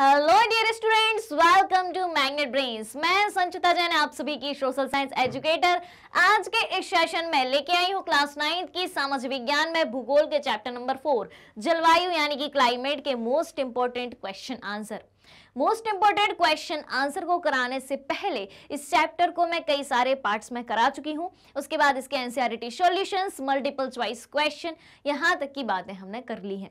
Hello dear students welcome to Magnet Brains मैं संचिता जैन आप सभी की सोशल साइंस एजुकेटर आज के इस सेशन में लेके आई हूँ क्लास नाइन्थ की सामाजिक विज्ञान में भूगोल के चैप्टर नंबर फोर जलवायु यानी कि क्लाइमेट के most important question answer most important question answer को कराने से पहले इस चैप्टर को मैं कई सारे पार्ट्स में करा चुकी हूँ उसके बाद इसके NCERT solutions multiple choice question यहां तक की बातें हमने कर ली हैं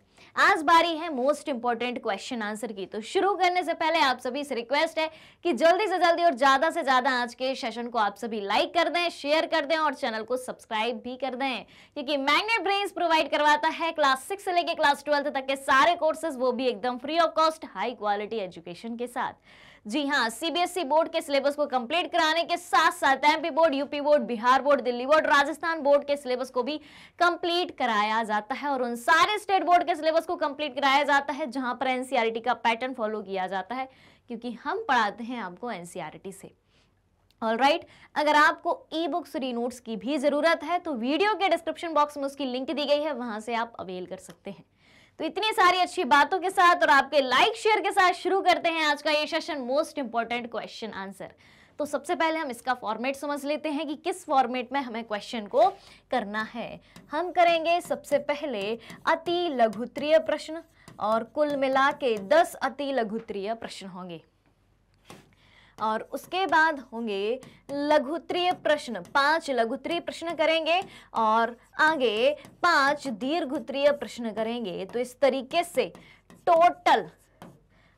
आज बारी है मोस्ट इंपॉर्टेंट क्वेश्चन आंसर की तो शुरू करने से पहले आप सभी से रिक्वेस्ट है कि जल्दी से जल्दी और ज़्यादा से ज़्यादा आज के सेशन को आप सभी लाइक कर दें शेयर कर दें और चैनल को सब्सक्राइब भी कर दें क्योंकि मैग्नेट ब्रेन प्रोवाइड करवाता है क्लास सिक्स से लेकर क्लास ट्वेल्थ तक के सारे कोर्सेज वो भी एकदम free of cost high quality education preparation के साथ जी हाँ सीबीएसई e बोर्ड के सिलेबस को कंप्लीट कराने के साथ साथ MP board UP board Bihar board Delhi board Rajasthan board के सिलेबस को भी कंप्लीट कराया जाता है और उन सारे स्टेट बोर्ड के सिलेबस को कंप्लीट कराया जाता है जहां पर एनसीईआरटी e का पैटर्न फॉलो किया जाता है क्योंकि हम पढ़ाते हैं आपको एनसीईआरटी e से ऑल राइट right. अगर आपको ई बुक्स फ्री नोट्स की भी ज़रूरत है तो वीडियो के डिस्क्रिप्शन बॉक्स में उसकी लिंक दी गई है वहां से आप अवेल कर सकते हैं तो इतनी सारी अच्छी बातों के साथ और आपके लाइक शेयर के साथ शुरू करते हैं आज का ये session most important question answer तो सबसे पहले हम इसका फॉर्मेट समझ लेते हैं कि किस फॉर्मेट में हमें क्वेश्चन को करना है हम करेंगे सबसे पहले अति लघुत्रीय प्रश्न और कुल मिला के दस अति लघुत्रीय प्रश्न होंगे और उसके बाद होंगे लघुत्रीय प्रश्न पांच लघुत्रीय प्रश्न करेंगे और आगे पांच दीर्घुत्रीय प्रश्न करेंगे तो इस तरीके से टोटल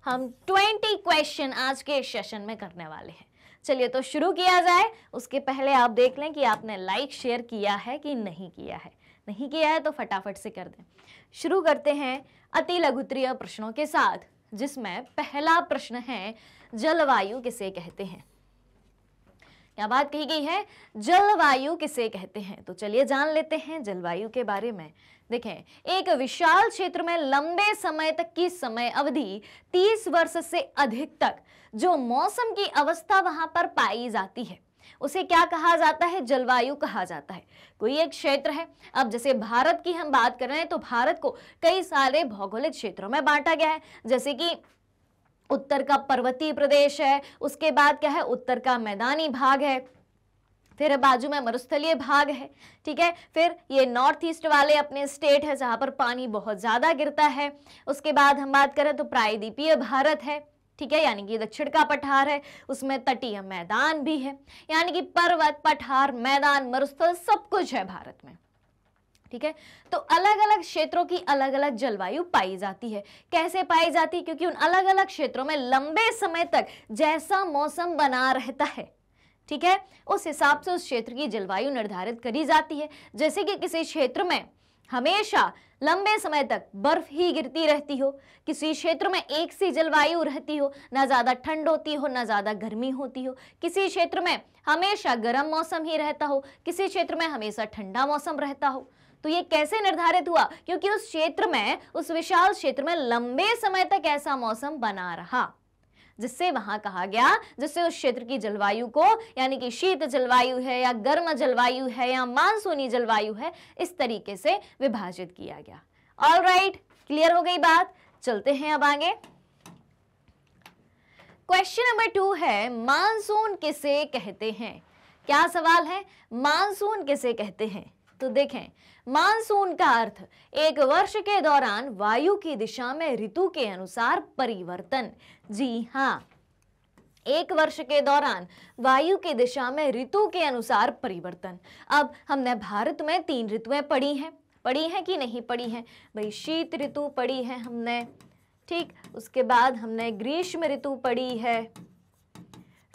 हम ट्वेंटी क्वेश्चन आज के सेशन में करने वाले हैं चलिए तो शुरू किया जाए उसके पहले आप देख लें कि आपने लाइक शेयर किया है कि नहीं किया है नहीं किया है तो फटाफट से कर दें शुरू करते हैं अति लघुत्रीय प्रश्नों के साथ जिसमें पहला प्रश्न है जलवायु किसे कहते हैं क्या बात कही गई है जलवायु किसे कहते हैं तो चलिए जान लेते हैं जलवायु के बारे में देखें एक विशाल क्षेत्र में लंबे समय तक की समय अवधि 30 वर्ष से अधिक तक जो मौसम की अवस्था वहां पर पाई जाती है उसे क्या कहा जाता है जलवायु कहा जाता है कोई एक क्षेत्र है अब जैसे भारत की हम बात कर रहे हैं तो भारत को कई सारे भौगोलिक क्षेत्रों में बांटा गया है जैसे कि उत्तर का पर्वतीय प्रदेश है उसके बाद क्या है उत्तर का मैदानी भाग है फिर बाजू में मरुस्थलीय भाग है ठीक है फिर ये नॉर्थ ईस्ट वाले अपने स्टेट है जहाँ पर पानी बहुत ज़्यादा गिरता है उसके बाद हम बात करें तो प्रायद्वीपीय भारत है ठीक है यानी कि दक्षिण का पठार है उसमें तटीय मैदान भी है यानी कि पर्वत पठार मैदान मरुस्थल सब कुछ है भारत में ठीक है तो अलग अलग क्षेत्रों की अलग अलग जलवायु पाई जाती है कैसे पाई जाती है क्योंकि उन अलग अलग क्षेत्रों में लंबे समय तक जैसा मौसम बना रहता है ठीक है उस हिसाब से उस क्षेत्र की जलवायु निर्धारित करी जाती है जैसे कि किसी क्षेत्र में हमेशा लंबे समय तक बर्फ ही गिरती रहती हो किसी क्षेत्र में एक सी जलवायु रहती हो ना ज़्यादा ठंड होती हो ना ज़्यादा गर्मी होती हो किसी क्षेत्र में हमेशा गर्म मौसम ही रहता हो किसी क्षेत्र में हमेशा ठंडा मौसम रहता हो तो ये कैसे निर्धारित हुआ क्योंकि उस क्षेत्र में उस विशाल क्षेत्र में लंबे समय तक ऐसा मौसम बना रहा जिससे वहां कहा गया जिससे उस क्षेत्र की जलवायु को यानी कि शीत जलवायु है या गर्म जलवायु है या मानसूनी जलवायु है इस तरीके से विभाजित किया गया ऑल राइट क्लियर हो गई बात चलते हैं अब आगे क्वेश्चन नंबर टू है मानसून किसे कहते हैं क्या सवाल है मानसून किसे कहते हैं तो देखें मानसून का अर्थ एक वर्ष के दौरान वायु की दिशा में ऋतु के अनुसार परिवर्तन जी हाँ एक वर्ष के दौरान वायु की दिशा में ऋतु के अनुसार परिवर्तन अब हमने भारत में तीन ऋतुएं पढ़ी हैं पढ़ी हैं कि नहीं पढ़ी हैं भाई शीत ऋतु पढ़ी है हमने ठीक उसके बाद हमने ग्रीष्म ऋतु पढ़ी है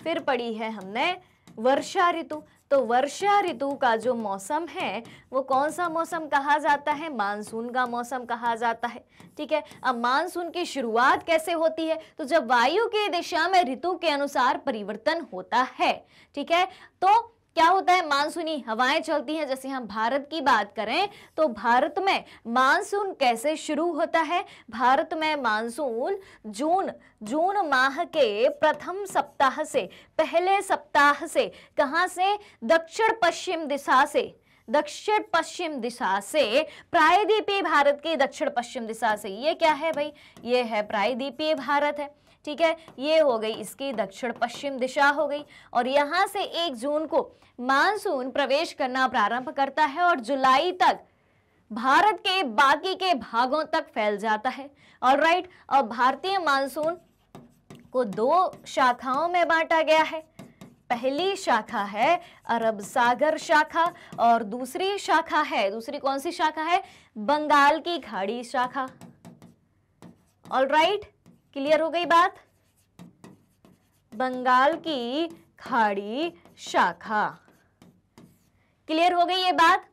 फिर पढ़ी है हमने वर्षा ऋतु तो वर्षा ऋतु का जो मौसम है वो कौन सा मौसम कहा जाता है मानसून का मौसम कहा जाता है ठीक है अब मानसून की शुरुआत कैसे होती है तो जब वायु की दिशा में ऋतु के अनुसार परिवर्तन होता है ठीक है तो क्या होता है मानसूनी हवाएं चलती हैं जैसे हम भारत की बात करें तो भारत में मानसून कैसे शुरू होता है भारत में मानसून जून जून माह के प्रथम सप्ताह से पहले सप्ताह से कहाँ से दक्षिण पश्चिम दिशा से दक्षिण पश्चिम दिशा से प्रायद्वीपीय भारत के दक्षिण पश्चिम दिशा से ये क्या है भाई ये है प्रायद्वीपीय भारत है ठीक है ये हो गई इसकी दक्षिण पश्चिम दिशा हो गई और यहाँ से एक जून को मानसून प्रवेश करना प्रारंभ करता है और जुलाई तक भारत के बाकी के भागों तक फैल जाता है और राइट और भारतीय मानसून को दो शाखाओं में बांटा गया है पहली शाखा है अरब सागर शाखा और दूसरी शाखा है दूसरी कौन सी शाखा है बंगाल की खाड़ी शाखा ऑल राइट क्लियर हो गई बात बंगाल की खाड़ी शाखा क्लियर हो गई ये बात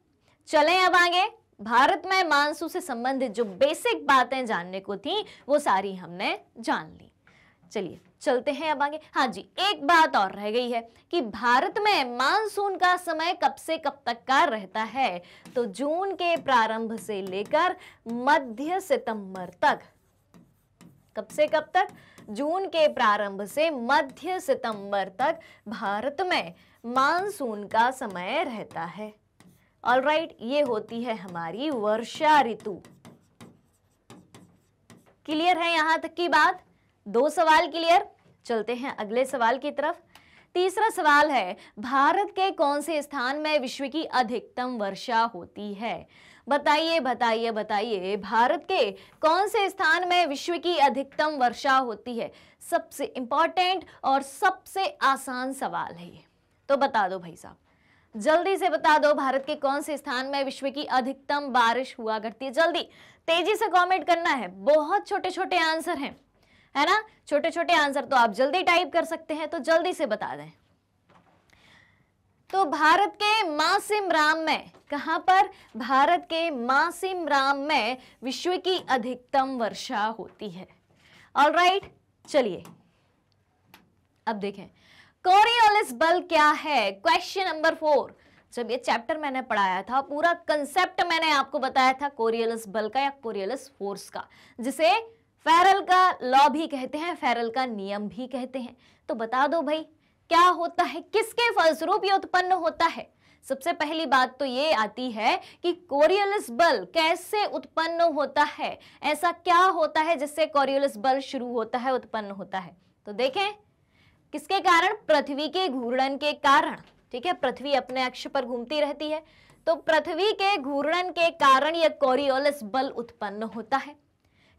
चलें अब आगे भारत में मानसून से संबंधित जो बेसिक बातें जानने को थी वो सारी हमने जान ली चलिए चलते हैं अब आगे हाँ जी एक बात और रह गई है कि भारत में मानसून का समय कब से कब तक का रहता है तो जून के प्रारंभ से लेकर मध्य सितंबर तक कब से कब तक जून के प्रारंभ से मध्य सितंबर तक भारत में मानसून का समय रहता है ऑल राइट right, ये होती है हमारी वर्षा ऋतु क्लियर है यहां तक की बात दो सवाल क्लियर चलते हैं अगले सवाल की तरफ तीसरा सवाल है भारत के कौन से स्थान में विश्व की अधिकतम वर्षा होती है बताइए बताइए बताइए भारत के कौन से स्थान में विश्व की अधिकतम वर्षा होती है सबसे इंपॉर्टेंट और सबसे आसान सवाल है ये तो बता दो भाई साहब जल्दी से बता दो भारत के कौन से स्थान में विश्व की अधिकतम बारिश हुआ करती है जल्दी तेजी से कमेंट करना है बहुत छोटे छोटे आंसर हैं है ना छोटे छोटे आंसर तो आप जल्दी टाइप कर सकते हैं तो जल्दी से बता दें तो भारत के मासिम राम में कहां पर भारत के मासिम राम में विश्व की अधिकतम वर्षा होती है ऑल राइट right, चलिए अब देखें कोरियोलिस बल क्या है क्वेश्चन नंबर फोर जब ये चैप्टर मैंने पढ़ाया था पूरा कंसेप्ट मैंने आपको बताया था कोरियोलिस बल का या कोरियोलिस फोर्स का जिसे फेरल का लॉ भी कहते हैं फेरल का नियम भी कहते हैं तो बता दो भाई क्या होता है किसके फलस्वरूप ये उत्पन्न होता है सबसे पहली बात तो ये आती है कि कोरियोलिस बल कैसे उत्पन्न होता है ऐसा क्या होता है जिससे कोरियोलिस बल शुरू होता है उत्पन्न होता है तो देखें किसके कारण पृथ्वी के घूर्णन के कारण ठीक है पृथ्वी अपने अक्ष पर घूमती रहती है तो पृथ्वी के घूर्णन के कारण यह कोरियोलिस बल उत्पन्न होता है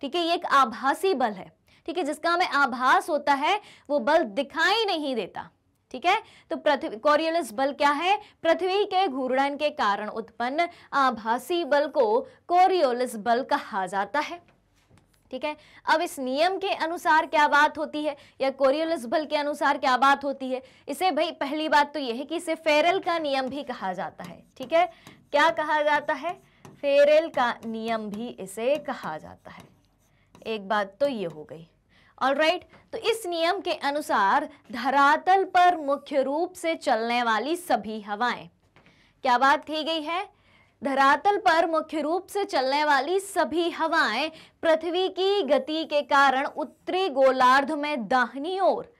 ठीक है ये एक आभासी बल है ठीक है जिसका हमें आभास होता है वो बल दिखाई नहीं देता ठीक है तो पृथ्वी कोरियोलिस बल क्या है पृथ्वी के घूर्णन के कारण उत्पन्न आभासी बल को कोरियोलिस बल कहा जाता है ठीक है अब इस नियम के अनुसार क्या बात होती है या कोरियोलिस बल के अनुसार क्या बात होती है इसे भाई पहली बात तो यह है कि इसे फेरल का नियम भी कहा जाता है ठीक है क्या कहा जाता है फेरेल का नियम भी इसे कहा जाता है एक बात तो ये हो गई ऑलराइट right? तो इस नियम के अनुसार धरातल पर मुख्य रूप से चलने वाली सभी हवाएं क्या बात कही गई है धरातल पर मुख्य रूप से चलने वाली सभी हवाएं पृथ्वी की गति के कारण उत्तरी गोलार्ध में दाहिनी ओर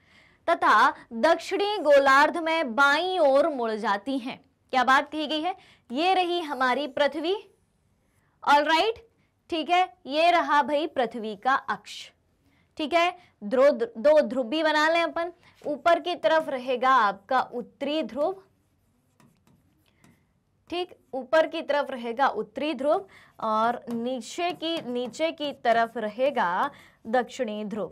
तथा दक्षिणी गोलार्ध में बाई ओर मुड़ जाती हैं क्या बात कही गई है ये रही हमारी पृथ्वी ऑल राइट ठीक है ये रहा भाई पृथ्वी का अक्ष ठीक है ध्रो दो ध्रुव भी बना लें अपन ऊपर की तरफ रहेगा आपका उत्तरी ध्रुव ठीक ऊपर की तरफ रहेगा उत्तरी ध्रुव और नीचे की नीचे की तरफ रहेगा दक्षिणी ध्रुव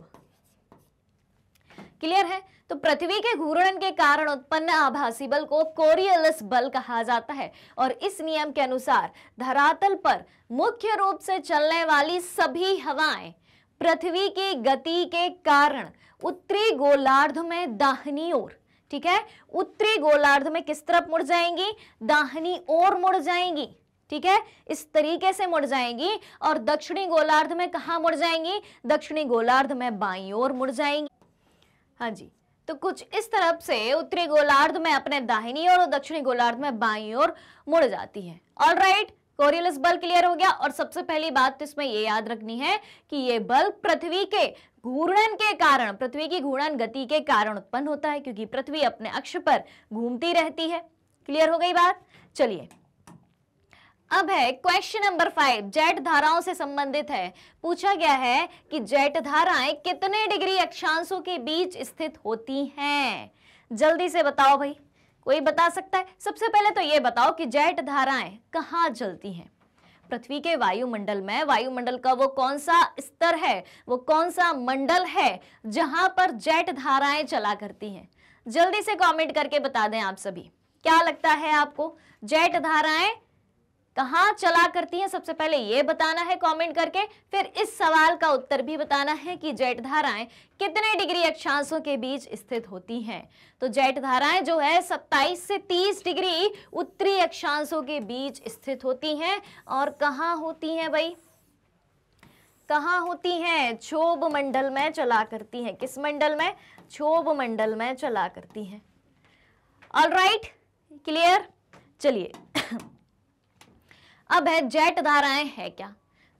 क्लियर है तो पृथ्वी के घूर्णन के कारण उत्पन्न आभासी बल को कोरियलस बल कहा जाता है और इस नियम के अनुसार धरातल पर मुख्य रूप से चलने वाली सभी हवाएं पृथ्वी की गति के कारण उत्तरी गोलार्ध में दाहनी ओर ठीक है उत्तरी गोलार्ध में किस तरफ मुड़ जाएंगी दाहनी ओर मुड़ जाएंगी ठीक है इस तरीके से मुड़ जाएंगी और दक्षिणी गोलार्ध में कहा मुड़ जाएंगी दक्षिणी गोलार्ध में बाई ओर मुड़ जाएंगी हाँ जी तो कुछ इस तरफ से उत्तरी गोलार्ध में अपने दाहिनी और दक्षिणी गोलार्ध में बाई ओर मुड़ जाती है ऑल राइट कोरियलिस बल क्लियर हो गया और सबसे पहली बात तो इसमें यह याद रखनी है कि यह बल पृथ्वी के घूर्णन के कारण पृथ्वी की घूर्णन गति के कारण उत्पन्न होता है क्योंकि पृथ्वी अपने अक्ष पर घूमती रहती है क्लियर हो गई बात चलिए अब है क्वेश्चन नंबर फाइव जेट धाराओं से संबंधित है पूछा गया है कि जेट धाराएं कितने डिग्री अक्षांशों के बीच स्थित होती हैं जल्दी से बताओ भाई कोई बता सकता है सबसे पहले तो ये बताओ कि जेट धाराएं कहाँ चलती हैं पृथ्वी के वायुमंडल में वायुमंडल का वो कौन सा स्तर है वो कौन सा मंडल है जहां पर जेट धाराएं चला करती हैं जल्दी से कमेंट करके बता दें आप सभी क्या लगता है आपको जेट धाराएं कहा चला करती हैं सबसे पहले ये बताना है कमेंट करके फिर इस सवाल का उत्तर भी बताना है कि जेट धाराएं कितने डिग्री अक्षांशों के बीच स्थित होती हैं तो जेट धाराएं जो है 27 से 30 डिग्री उत्तरी अक्षांशों के बीच स्थित होती हैं और कहा होती हैं भाई कहा होती हैं क्षोभ मंडल में चला करती हैं किस मंडल में क्षोभ मंडल में चला करती हैं ऑल राइट क्लियर चलिए अब है जेट धाराएं है क्या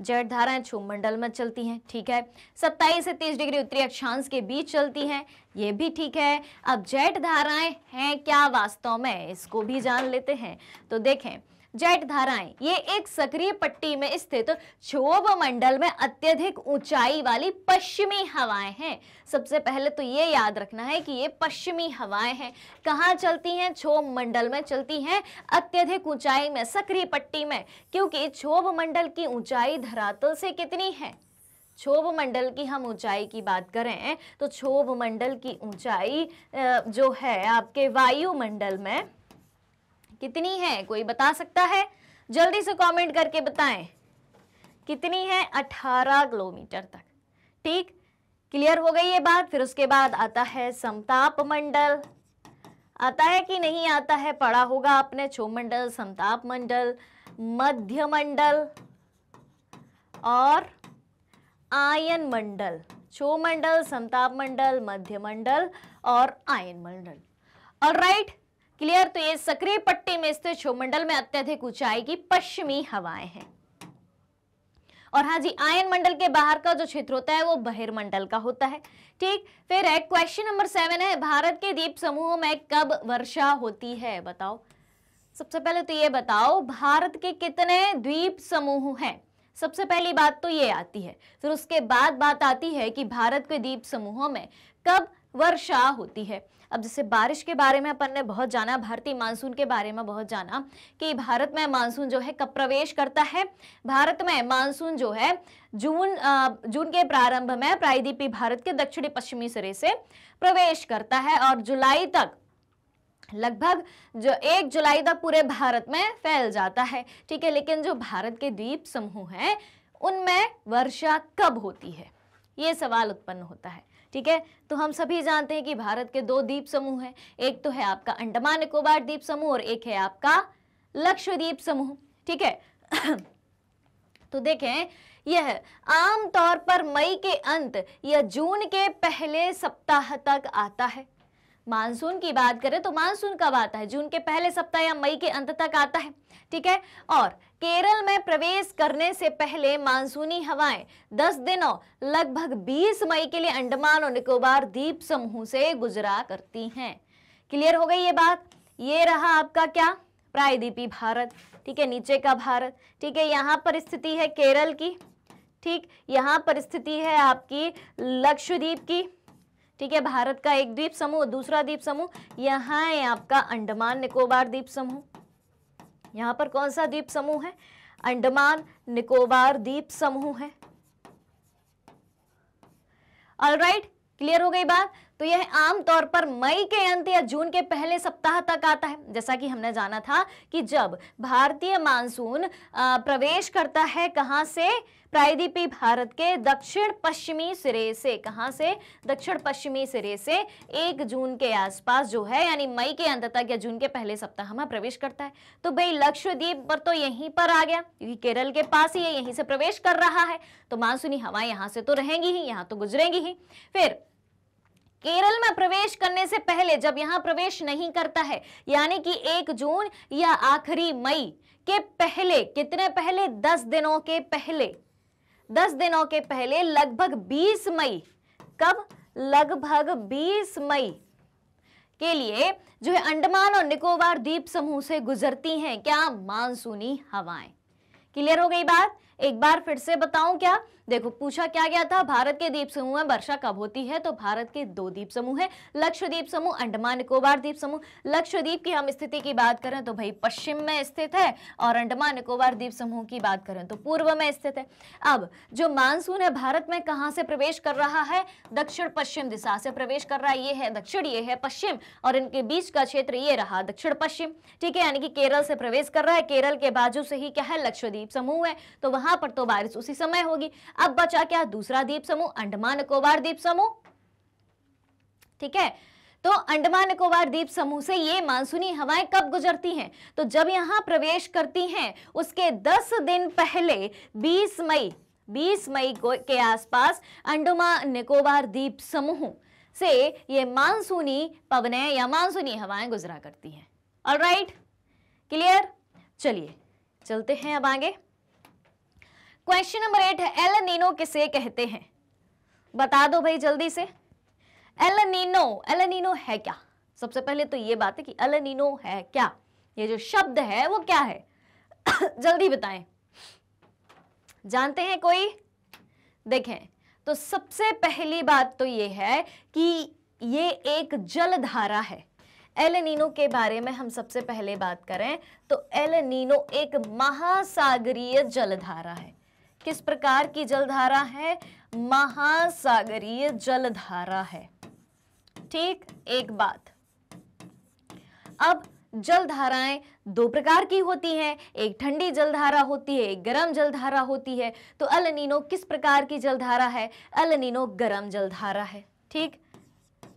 जेट धाराएं मंडल में चलती हैं ठीक है 27 से 30 डिग्री उत्तरी अक्षांश के बीच चलती हैं ये भी ठीक है अब जेट धाराएं हैं क्या वास्तव में इसको भी जान लेते हैं तो देखें जेट धाराएं ये एक सक्रिय पट्टी में स्थित क्षोभ मंडल में अत्यधिक ऊंचाई वाली पश्चिमी हवाएं हैं सबसे पहले तो ये याद रखना है कि ये पश्चिमी हवाएं हैं कहाँ चलती हैं क्षोभ मंडल में चलती हैं अत्यधिक ऊंचाई में सक्रिय पट्टी में क्योंकि क्षोभ मंडल की ऊंचाई धरातल से कितनी है क्षोभ मंडल की हम ऊंचाई की बात करें तो क्षोभ मंडल की ऊंचाई जो है आपके वायुमंडल में कितनी है कोई बता सकता है जल्दी से कमेंट करके बताएं कितनी है 18 किलोमीटर तक ठीक क्लियर हो गई ये बात फिर उसके बाद आता है समताप मंडल आता है कि नहीं आता है पढ़ा होगा आपने मंडल समताप मंडल मध्य मंडल और आयन मंडल मंडल समताप मंडल मध्य मंडल और आयन मंडल और राइट क्लियर तो ये सक्रिय पट्टी में स्थित क्षोभमंडल में अत्यधिक ऊंचाई की पश्चिमी हवाएं हैं और हाँ जी आयन मंडल के बाहर का जो क्षेत्र होता है वो बहिर्मंडल का होता है ठीक फिर है क्वेश्चन नंबर सेवन है भारत के द्वीप समूहों में कब वर्षा होती है बताओ सबसे पहले तो ये बताओ भारत के कितने द्वीप समूह हैं सबसे पहली बात तो ये आती है फिर उसके बाद बात आती है कि भारत के द्वीप समूहों में कब वर्षा होती है अब जैसे बारिश के बारे में अपन ने बहुत जाना भारतीय मानसून के बारे में बहुत जाना कि भारत में मानसून जो है कब प्रवेश करता है भारत में मानसून जो है जून जून के प्रारंभ में प्रायद्वीपी भारत के दक्षिणी पश्चिमी सिरे से प्रवेश करता है और जुलाई तक लगभग जो एक जुलाई तक पूरे भारत में फैल जाता है ठीक है लेकिन जो भारत के द्वीप समूह हैं उनमें वर्षा कब होती है ये सवाल उत्पन्न होता है ठीक है तो हम सभी जानते हैं कि भारत के दो द्वीप समूह हैं एक तो है आपका अंडमान निकोबार द्वीप समूह और एक है आपका लक्षद्वीप समूह ठीक है तो देखें यह आमतौर पर मई के अंत या जून के पहले सप्ताह तक आता है मानसून की बात करें तो मानसून कब आता है जून के पहले सप्ताह या मई के अंत तक आता है ठीक है और केरल में प्रवेश करने से पहले मानसूनी हवाएं 10 दिनों लगभग 20 मई के लिए अंडमान और निकोबार द्वीप समूह से गुजरा करती हैं क्लियर हो गई ये बात ये रहा आपका क्या प्रायद्वीपी भारत ठीक है नीचे का भारत ठीक है यहाँ पर स्थिति है केरल की ठीक यहाँ पर स्थिति है आपकी लक्षद्वीप की ठीक है भारत का एक द्वीप समूह दूसरा द्वीप समूह यहाँ है आपका अंडमान निकोबार द्वीप समूह यहाँ पर कौन सा द्वीप समूह है अंडमान निकोबार द्वीप समूह है ऑलराइट right, क्लियर हो गई बात तो यह आमतौर पर मई के अंत या जून के पहले सप्ताह तक आता है जैसा कि हमने जाना था कि जब भारतीय मानसून प्रवेश करता है कहाँ से प्रायद्वीपी भारत के दक्षिण पश्चिमी सिरे से कहा से दक्षिण पश्चिमी सिरे से एक जून के आसपास जो है यानी मई के अंत तक या जून के पहले सप्ताह में प्रवेश करता है तो भाई लक्षद्वीप पर तो यहीं पर आ गया क्योंकि केरल के पास ही है यहीं से प्रवेश कर रहा है तो मानसूनी हवाएं यहाँ से तो रहेंगी ही यहाँ तो गुजरेंगी ही फिर केरल में प्रवेश करने से पहले जब यहां प्रवेश नहीं करता है यानी कि एक जून या आखिरी मई के पहले कितने पहले दस दिनों के पहले दस दिनों के पहले लगभग बीस मई कब लगभग बीस मई के लिए जो है अंडमान और निकोबार द्वीप समूह से गुजरती हैं क्या मानसूनी हवाएं क्लियर हो गई बात एक बार फिर से बताऊं क्या देखो पूछा क्या गया था भारत के द्वीप समूह में वर्षा कब होती है तो भारत के दो द्वीप समूह है लक्षद्वीप समूह अंडमान निकोबार द्वीप समूह लक्षद्वीप की हम स्थिति की बात करें तो भाई पश्चिम में स्थित है और अंडमान निकोबार द्वीप समूह की बात करें तो पूर्व में स्थित है अब जो मानसून है भारत में कहाँ से प्रवेश कर रहा है दक्षिण पश्चिम दिशा से प्रवेश कर रहा है ये है दक्षिण ये है पश्चिम और इनके बीच का क्षेत्र ये रहा दक्षिण पश्चिम ठीक है यानी कि केरल से प्रवेश कर रहा है केरल के बाजू से ही क्या है लक्षद्वीप समूह है तो वहां पर तो बारिश उसी समय होगी अब बचा क्या दूसरा द्वीप समूह अंडमान निकोबार द्वीप समूह ठीक है तो अंडमान निकोबार द्वीप समूह से ये मानसूनी हवाएं कब गुजरती हैं तो जब यहां प्रवेश करती हैं उसके 10 दिन पहले 20 मई 20 मई के आसपास अंडमान निकोबार द्वीप समूह से ये मानसूनी पवने या मानसूनी हवाएं गुजरा करती हैं ऑलराइट क्लियर चलिए चलते हैं अब आगे क्वेश्चन नंबर एट है एल नीनो किसे कहते हैं बता दो भाई जल्दी से एल नीनो एल नीनो है क्या सबसे पहले तो ये बात है कि एल नीनो है क्या ये जो शब्द है वो क्या है जल्दी बताएं जानते हैं कोई देखें तो सबसे पहली बात तो ये है कि ये एक जलधारा है एल नीनो के बारे में हम सबसे पहले बात करें तो एल नीनो एक महासागरीय जलधारा है किस प्रकार की जलधारा है महासागरीय जलधारा है ठीक एक बात अब जलधाराएं दो प्रकार की होती हैं एक ठंडी जलधारा होती है एक गर्म जलधारा होती है तो अलनीनो किस प्रकार की जलधारा है अलनीनो गर्म जलधारा है ठीक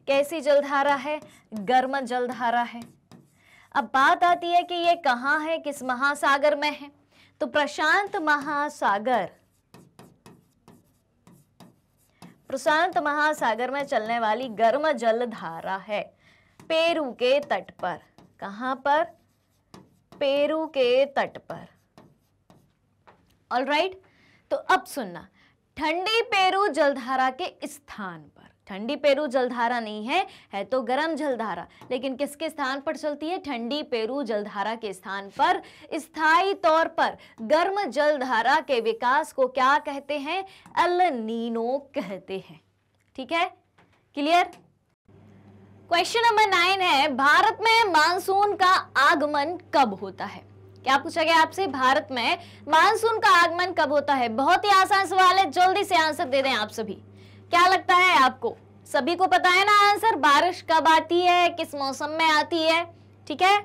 कैसी जलधारा है गर्म जलधारा है अब बात आती है कि ये कहाँ है किस महासागर में है तो प्रशांत महासागर प्रशांत महासागर में चलने वाली गर्म जल धारा है पेरू के तट पर कहां पर पेरू के तट पर राइट right? तो अब सुनना ठंडी पेरू जलधारा के स्थान पर ठंडी पेरू जलधारा नहीं है है तो गर्म जलधारा लेकिन किसके स्थान पर चलती है ठंडी पेरू जलधारा के स्थान पर स्थायी तौर पर गर्म जलधारा के विकास को क्या कहते हैं अल नीनो कहते हैं ठीक है क्लियर क्वेश्चन नंबर नाइन है भारत में मानसून का आगमन कब होता है क्या पूछा गया आपसे भारत में मानसून का आगमन कब होता है बहुत ही आसान सवाल है जल्दी से आंसर दे दें आप सभी क्या लगता है आपको सभी को पता है ना आंसर बारिश कब आती है किस मौसम में आती है ठीक है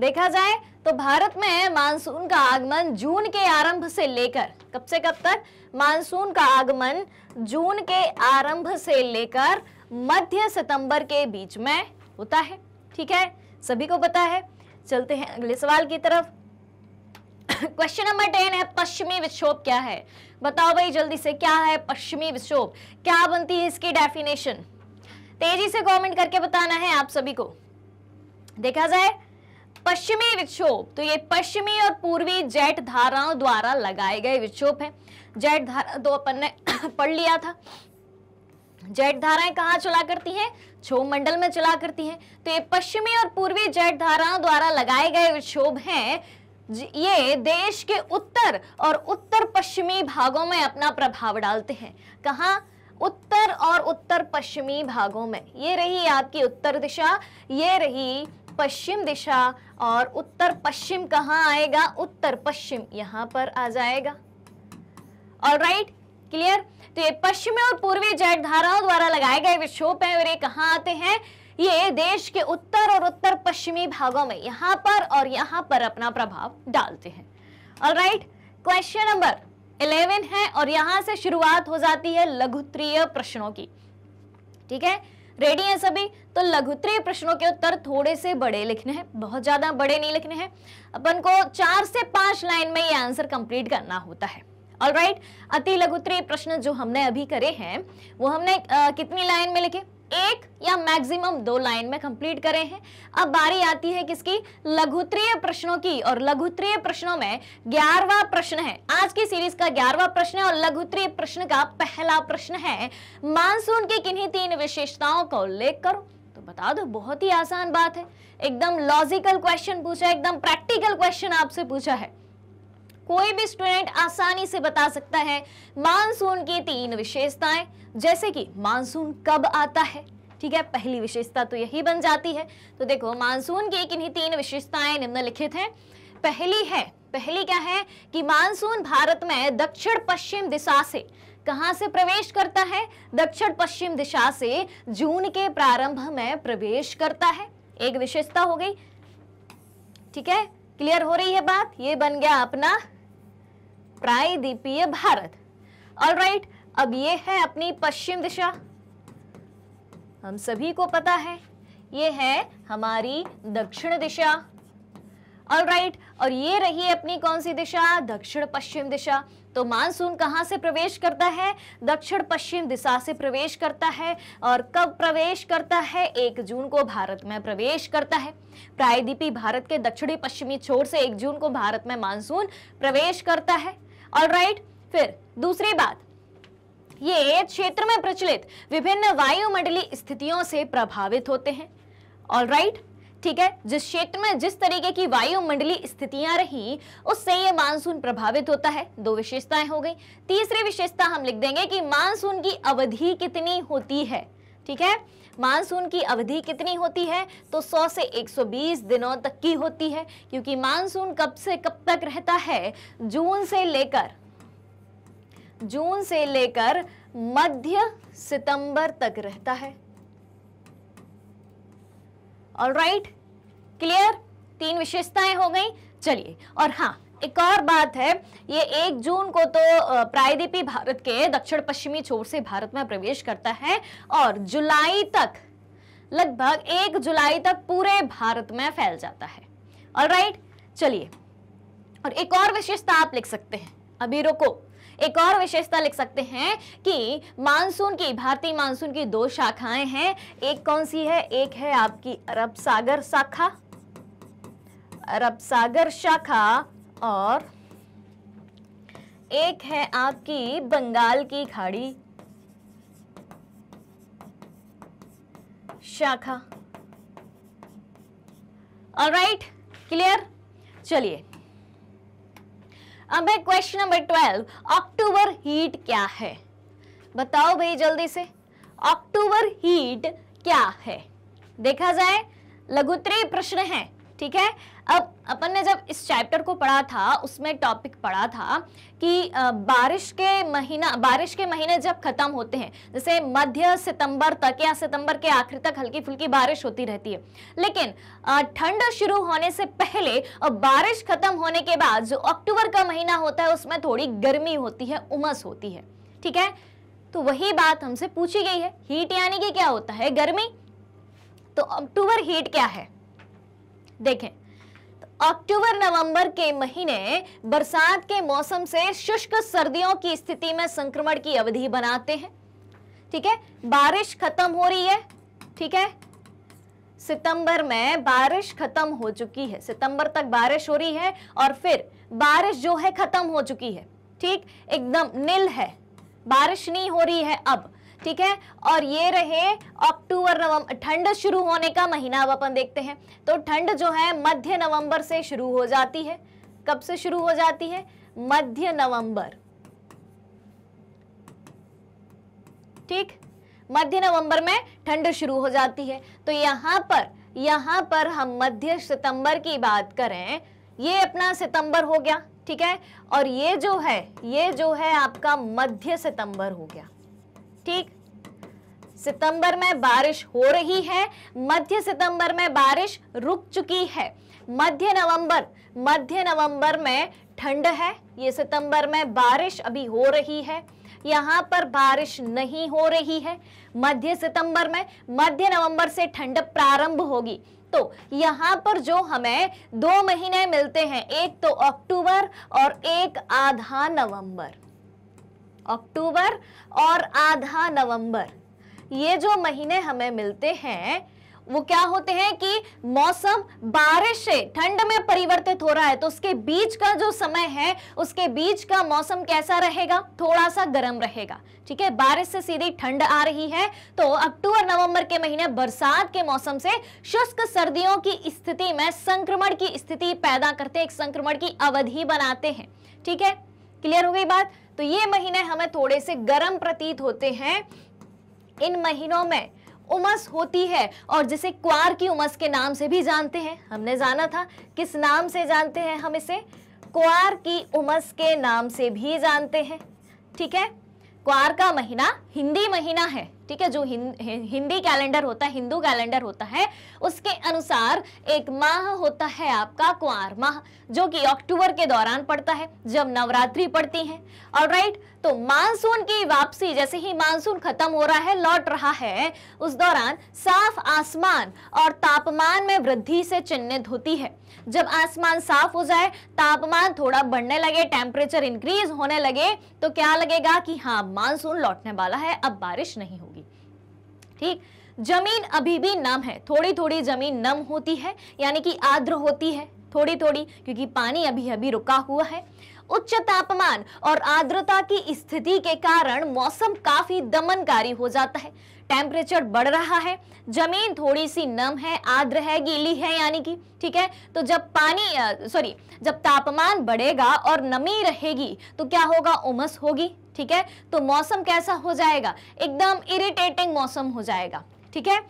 देखा जाए तो भारत में मानसून का आगमन जून के आरंभ से लेकर कब से कब तक मानसून का आगमन जून के आरंभ से लेकर मध्य सितंबर के बीच में होता है ठीक है सभी को पता है चलते हैं अगले सवाल की तरफ क्वेश्चन नंबर टेन है पश्चिमी विक्षोभ क्या है बताओ भाई जल्दी से क्या है पश्चिमी विक्षोभ क्या बनती है इसकी डेफिनेशन तेजी से कमेंट करके बताना है आप सभी को देखा जाए पश्चिमी विक्षोभ तो ये पश्चिमी और पूर्वी जेट धाराओं द्वारा लगाए गए विक्षोभ है जेट धारा दो अपन ने पढ़ लिया था जेट धाराएं कहाँ चला करती हैं छो मंडल में चला करती हैं तो ये पश्चिमी और पूर्वी जेट धाराओं द्वारा लगाए गए विक्षोभ हैं ये देश के उत्तर और उत्तर पश्चिमी भागों में अपना प्रभाव डालते हैं कहा उत्तर और उत्तर पश्चिमी भागों में ये रही आपकी उत्तर दिशा ये रही पश्चिम दिशा और उत्तर पश्चिम कहाँ आएगा उत्तर पश्चिम यहां पर आ जाएगा और राइट क्लियर तो ये पश्चिमी और पूर्वी जेट धाराओं द्वारा लगाए गए विक्षोभ है और ये कहाँ आते हैं ये देश के उत्तर और उत्तर पश्चिमी भागों में यहां पर और यहाँ पर अपना प्रभाव डालते हैं राइट क्वेश्चन नंबर 11 है और यहाँ से शुरुआत हो जाती है लघुत्रीय प्रश्नों की ठीक है रेडी है सभी तो लघुत्रीय प्रश्नों के उत्तर थोड़े से बड़े लिखने हैं बहुत ज्यादा बड़े नहीं लिखने हैं अपन को चार से पांच लाइन में ये आंसर कंप्लीट करना होता है ऑलराइट right? अति लघुत्रीय प्रश्न जो हमने अभी करे हैं वो हमने आ, कितनी लाइन में लिखे एक या मैक्सिमम दो लाइन में कंप्लीट करें हैं अब बारी आती है किसकी लघुत्रीय प्रश्नों की और लघुत्रीय प्रश्नों में ग्यारहवा प्रश्न है आज की सीरीज का ग्यारहवा प्रश्न है और लघुत्रीय प्रश्न का पहला प्रश्न है मानसून की किन्हीं तीन विशेषताओं का उल्लेख करो तो बता दो बहुत ही आसान बात है एकदम लॉजिकल क्वेश्चन पूछा एकदम प्रैक्टिकल क्वेश्चन आपसे पूछा है कोई भी स्टूडेंट आसानी से बता सकता है मानसून की तीन विशेषताएं जैसे कि मानसून कब आता है ठीक है पहली विशेषता तो यही बन जाती है तो देखो मानसून की किन्हीं तीन विशेषताएं निम्नलिखित हैं पहली है पहली क्या है कि मानसून भारत में दक्षिण पश्चिम दिशा से कहां से प्रवेश करता है दक्षिण पश्चिम दिशा से जून के प्रारंभ में प्रवेश करता है एक विशेषता हो गई ठीक है क्लियर हो रही है बात ये बन गया अपना प्रायद्वीपीय भारत ऑलराइट right, अब ये है अपनी पश्चिम दिशा हम सभी को पता है ये है हमारी दक्षिण दिशा ऑलराइट right, और ये रही अपनी कौन सी दिशा दक्षिण पश्चिम दिशा तो मानसून कहाँ से प्रवेश करता है दक्षिण पश्चिम दिशा से प्रवेश करता है और कब प्रवेश करता है एक जून को भारत में प्रवेश करता है प्रायद्वीपी भारत के दक्षिणी पश्चिमी छोर से एक जून को भारत में मानसून प्रवेश करता है राइट फिर दूसरी बात ये क्षेत्र में प्रचलित विभिन्न वायुमंडलीय स्थितियों से प्रभावित होते हैं ऑल राइट ठीक है जिस क्षेत्र में जिस तरीके की वायुमंडलीय स्थितियां रही उससे ये मानसून प्रभावित होता है दो विशेषताएं हो गई तीसरी विशेषता हम लिख देंगे कि मानसून की अवधि कितनी होती है ठीक है मानसून की अवधि कितनी होती है तो 100 से 120 दिनों तक की होती है क्योंकि मानसून कब से कब तक रहता है जून से लेकर जून से लेकर मध्य सितंबर तक रहता है ऑल राइट क्लियर तीन विशेषताएं हो गई चलिए और हां एक और बात है ये एक जून को तो प्रायद्वीपी भारत के दक्षिण पश्चिमी छोर से भारत में प्रवेश करता है और जुलाई तक लगभग एक जुलाई तक पूरे भारत में फैल जाता है और राइट चलिए और एक और विशेषता आप लिख सकते हैं अभी रोको एक और विशेषता लिख सकते हैं कि मानसून की भारतीय मानसून की दो शाखाएं हैं एक कौन सी है एक है आपकी अरब सागर शाखा अरब सागर शाखा और एक है आपकी बंगाल की खाड़ी शाखा ऑल राइट क्लियर चलिए अब है question number twelve October heat क्या है बताओ भाई जल्दी से अक्टूबर हीट क्या है देखा जाए लघुतरी प्रश्न है ठीक है अब अपन ने जब इस चैप्टर को पढ़ा था उसमें टॉपिक पढ़ा था कि बारिश के महीना बारिश के महीने जब ख़त्म होते हैं जैसे मध्य सितंबर तक या सितंबर के आखिर तक हल्की फुल्की बारिश होती रहती है लेकिन ठंड शुरू होने से पहले और बारिश ख़त्म होने के बाद जो अक्टूबर का महीना होता है उसमें थोड़ी गर्मी होती है उमस होती है ठीक है तो वही बात हमसे पूछी गई है हीट यानी कि क्या होता है गर्मी तो अक्टूबर हीट क्या है देखें अक्टूबर नवंबर के महीने बरसात के मौसम से शुष्क सर्दियों की स्थिति में संक्रमण की अवधि बनाते हैं ठीक है बारिश खत्म हो रही है ठीक है सितंबर में बारिश खत्म हो चुकी है सितंबर तक बारिश हो रही है और फिर बारिश जो है खत्म हो चुकी है ठीक एकदम नील है बारिश नहीं हो रही है अब ठीक है और ये रहे अक्टूबर नवंबर ठंड शुरू होने का महीना अब अपन देखते हैं तो ठंड जो है मध्य नवंबर से शुरू हो जाती है कब से शुरू हो जाती है मध्य नवंबर ठीक मध्य नवंबर में ठंड शुरू हो जाती है तो यहां पर यहां पर हम मध्य सितंबर की बात करें ये अपना सितंबर हो गया ठीक है और ये जो है ये जो है आपका मध्य सितंबर हो गया ठीक सितंबर में बारिश हो रही है मध्य सितंबर में बारिश रुक चुकी है मध्य नवंबर मध्य नवंबर में ठंड है ये सितंबर में बारिश अभी हो रही है यहाँ पर बारिश नहीं हो रही है मध्य सितंबर में मध्य नवंबर से ठंड प्रारंभ होगी तो यहाँ पर जो हमें दो महीने मिलते हैं एक तो अक्टूबर और एक आधा नवंबर अक्टूबर और आधा नवंबर ये जो महीने हमें मिलते हैं वो क्या होते हैं कि मौसम बारिश से ठंड में परिवर्तित हो रहा है तो उसके बीच का जो समय है उसके बीच का मौसम कैसा रहेगा थोड़ा सा गर्म रहेगा ठीक है बारिश से सीधी ठंड आ रही है तो अक्टूबर नवंबर के महीने बरसात के मौसम से शुष्क सर्दियों की स्थिति में संक्रमण की स्थिति पैदा करते एक संक्रमण की अवधि बनाते हैं ठीक है क्लियर हो गई बात तो ये महीने हमें थोड़े से गर्म प्रतीत होते हैं इन महीनों में उमस होती है और जिसे क्वार की उमस के नाम से भी जानते हैं हमने जाना था किस नाम से जानते हैं हम इसे क्वार की उमस के नाम से भी जानते हैं ठीक है क्वार का महीना हिंदी महीना है ठीक है जो हिंदी कैलेंडर होता है हिंदू कैलेंडर होता है उसके अनुसार एक माह होता है आपका क्वार माह जो कि अक्टूबर के दौरान पड़ता है जब नवरात्रि पड़ती है और राइट तो मानसून की वापसी जैसे ही मानसून खत्म हो रहा है लौट रहा है उस दौरान साफ आसमान और तापमान में वृद्धि से चिन्हित होती है जब आसमान साफ हो जाए तापमान थोड़ा बढ़ने लगे टेम्परेचर इंक्रीज होने लगे तो क्या लगेगा कि हाँ मानसून लौटने वाला है अब बारिश नहीं होगी ठीक जमीन अभी भी नम है थोड़ी थोड़ी जमीन नम होती है यानी कि आर्द्र होती है थोड़ी थोड़ी क्योंकि पानी अभी अभी रुका हुआ है उच्च तापमान और आर्द्रता की स्थिति के कारण मौसम काफी दमनकारी हो जाता है टेम्परेचर बढ़ रहा है जमीन थोड़ी सी नम है आद्र है गीली है यानी कि ठीक है तो जब पानी सॉरी जब तापमान बढ़ेगा और नमी रहेगी तो क्या होगा उमस होगी ठीक है तो मौसम कैसा हो जाएगा एकदम इरिटेटिंग मौसम हो जाएगा ठीक है